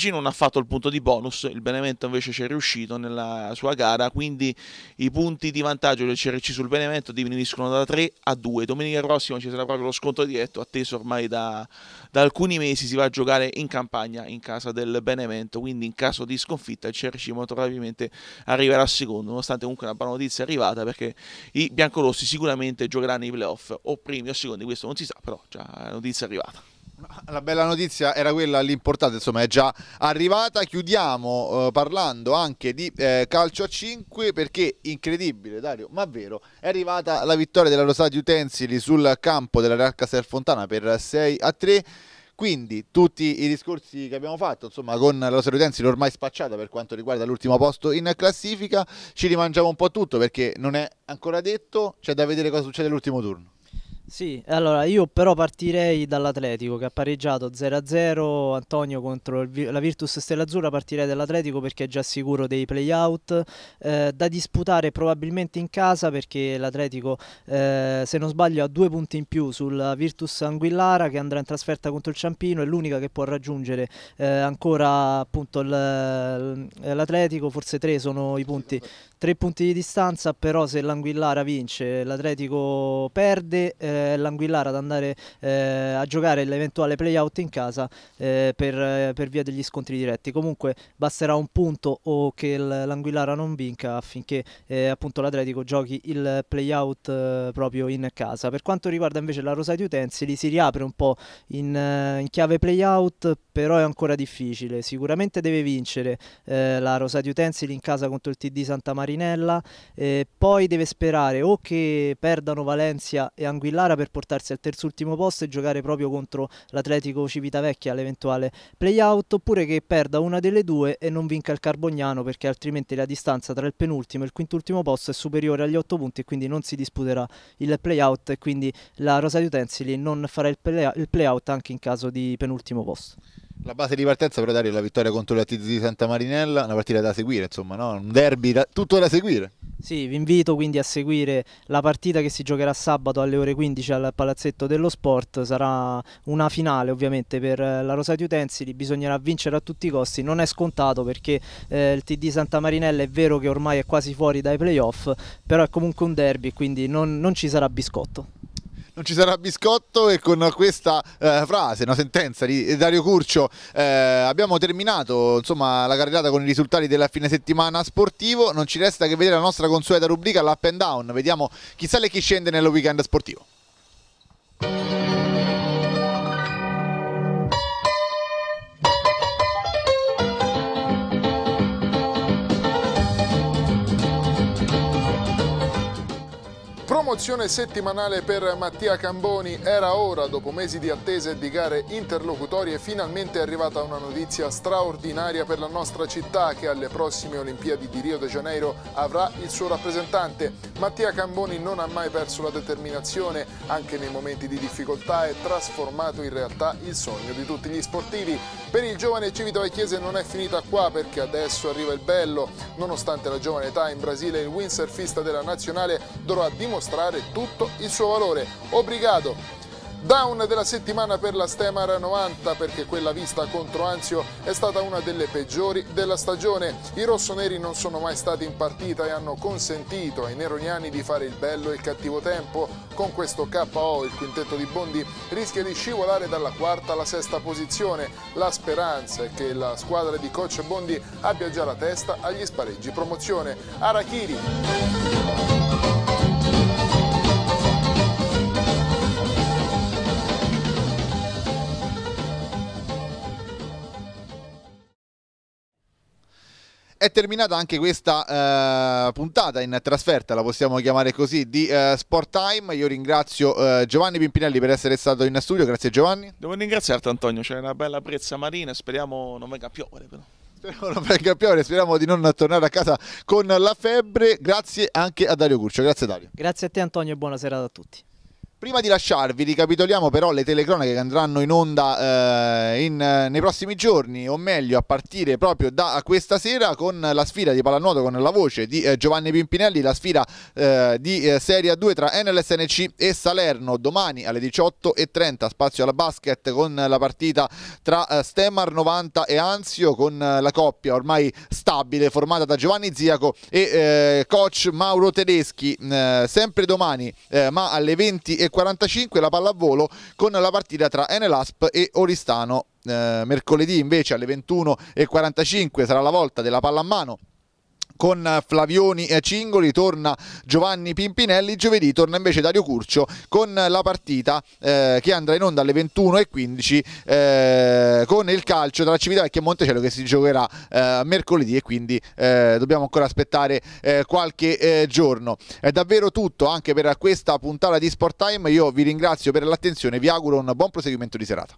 non ha fatto il punto di bonus, il Benevento invece ci è riuscito nella sua gara, quindi i punti di vantaggio del CRC sul Benevento diminuiscono da 3 a 2. Domenica prossima ci sarà proprio lo scontro diretto, atteso ormai da, da alcuni mesi, si va a giocare in campagna in casa del Benevento, quindi in caso di sconfitta il CRC molto probabilmente arriverà secondo, nonostante comunque una buona notizia è arrivata perché i biancorossi sicuramente giocheranno i playoff o primi o secondi, questo non si sa, però già la notizia è arrivata. La bella notizia era quella l'importante, insomma è già arrivata. Chiudiamo eh, parlando anche di eh, calcio a 5 perché incredibile Dario, ma vero, è arrivata la vittoria della Rosati Utensili sul campo della Real Castel Fontana per 6 a 3. Quindi tutti i discorsi che abbiamo fatto, insomma, con la Rosario Utensili ormai spacciata per quanto riguarda l'ultimo posto in classifica, ci rimangiamo un po' tutto perché non è ancora detto, c'è da vedere cosa succede all'ultimo turno. Sì, allora io però partirei dall'Atletico che ha pareggiato 0-0 Antonio contro il, la Virtus Stella Azzurra, partirei dall'Atletico perché è già sicuro dei playout eh, da disputare probabilmente in casa perché l'Atletico eh, se non sbaglio ha due punti in più sulla Virtus Anguillara che andrà in trasferta contro il Ciampino, è l'unica che può raggiungere eh, ancora appunto l'Atletico, forse tre sono i punti tre punti di distanza, però se l'Anguillara vince, l'Atletico perde, eh, l'Anguillara ad andare eh, a giocare l'eventuale playout in casa eh, per, eh, per, via degli scontri diretti. Comunque basterà un punto o che l'Anguillara non vinca affinché eh, appunto l'Atletico giochi il playout eh, proprio in casa. Per quanto riguarda invece la Rosario Utensili si riapre un po' in, in chiave playout, però è ancora difficile. Sicuramente deve vincere la Rosario Utensili in casa contro il TD Santa Maria Marinella, eh, poi deve sperare o che perdano Valencia e Anguillara per portarsi al terzultimo posto e giocare proprio contro l'Atletico Civitavecchia all'eventuale playout, oppure che perda una delle due e non vinca il Carbognano perché altrimenti la distanza tra il penultimo e il quintultimo posto è superiore agli 8 punti e quindi non si disputerà il playout e quindi la Rosa di Utensili non farà il playout anche in caso di penultimo posto. La base di partenza per Dario è la vittoria contro la TZ di Santa Marinella, una partita da seguire, insomma, no? un derby, da, tutto da seguire. Sì, vi invito quindi a seguire la partita che si giocherà sabato alle ore 15 al Palazzetto dello Sport, sarà una finale ovviamente per eh, la Rosario Utensili, bisognerà vincere a tutti i costi, non è scontato perché eh, il TD Santa Marinella è vero che ormai è quasi fuori dai playoff, però è comunque un derby, quindi non, non ci sarà biscotto non ci sarà biscotto e con questa eh, frase, una sentenza di Dario Curcio eh, abbiamo terminato insomma, la carrellata con i risultati della fine settimana sportivo, non ci resta che vedere la nostra consueta rubrica l'up and down, vediamo chi sale e chi scende nel weekend sportivo. Promozione settimanale per Mattia Camboni. Era ora, dopo mesi di attese e di gare interlocutorie, finalmente è arrivata una notizia straordinaria per la nostra città che alle prossime Olimpiadi di Rio de Janeiro avrà il suo rappresentante. Mattia Camboni non ha mai perso la determinazione, anche nei momenti di difficoltà e trasformato in realtà il sogno di tutti gli sportivi. Per il giovane Civitavecchiese non è finita qua perché adesso arriva il bello. Nonostante la giovane età in Brasile, il windsurfista della nazionale dovrà dimostrare mostrare tutto il suo valore. Obrigado! Down della settimana per la Stemara 90 perché quella vista contro Anzio è stata una delle peggiori della stagione. I rossoneri non sono mai stati in partita e hanno consentito ai neroniani di fare il bello e il cattivo tempo. Con questo KO il quintetto di Bondi rischia di scivolare dalla quarta alla sesta posizione. La speranza è che la squadra di coach Bondi abbia già la testa agli spareggi promozione. Arachiri. È terminata anche questa eh, puntata in trasferta, la possiamo chiamare così, di eh, Sport Time. Io ringrazio eh, Giovanni Pimpinelli per essere stato in studio, grazie Giovanni. Devo ringraziarti Antonio, c'è una bella brezza marina, speriamo non venga a piovere però. Speriamo non venga a piovere, speriamo di non tornare a casa con la febbre. Grazie anche a Dario Curcio, grazie Dario. Grazie a te Antonio e buona serata a tutti. Prima di lasciarvi ricapitoliamo però le telecronache che andranno in onda eh, in, eh, nei prossimi giorni, o meglio a partire proprio da questa sera con la sfida di pallanuoto con la voce di eh, Giovanni Pimpinelli, la sfida eh, di eh, Serie 2 tra NLSNC e Salerno domani alle 18.30, spazio alla basket con la partita tra eh, Stemar 90 e Anzio con la coppia ormai stabile formata da Giovanni Ziaco e coach Mauro Tedeschi, sempre domani ma alle 20.30 20.45 la palla a volo con la partita tra Enelasp e Oristano. Eh, mercoledì invece alle 21.45 sarà la volta della palla a mano con Flavioni e Cingoli, torna Giovanni Pimpinelli, giovedì torna invece Dario Curcio con la partita eh, che andrà in onda alle 21.15 eh, con il calcio tra Civitavecchia e Montecello che si giocherà eh, mercoledì e quindi eh, dobbiamo ancora aspettare eh, qualche eh, giorno. È davvero tutto anche per questa puntata di Sport Time, io vi ringrazio per l'attenzione, vi auguro un buon proseguimento di serata.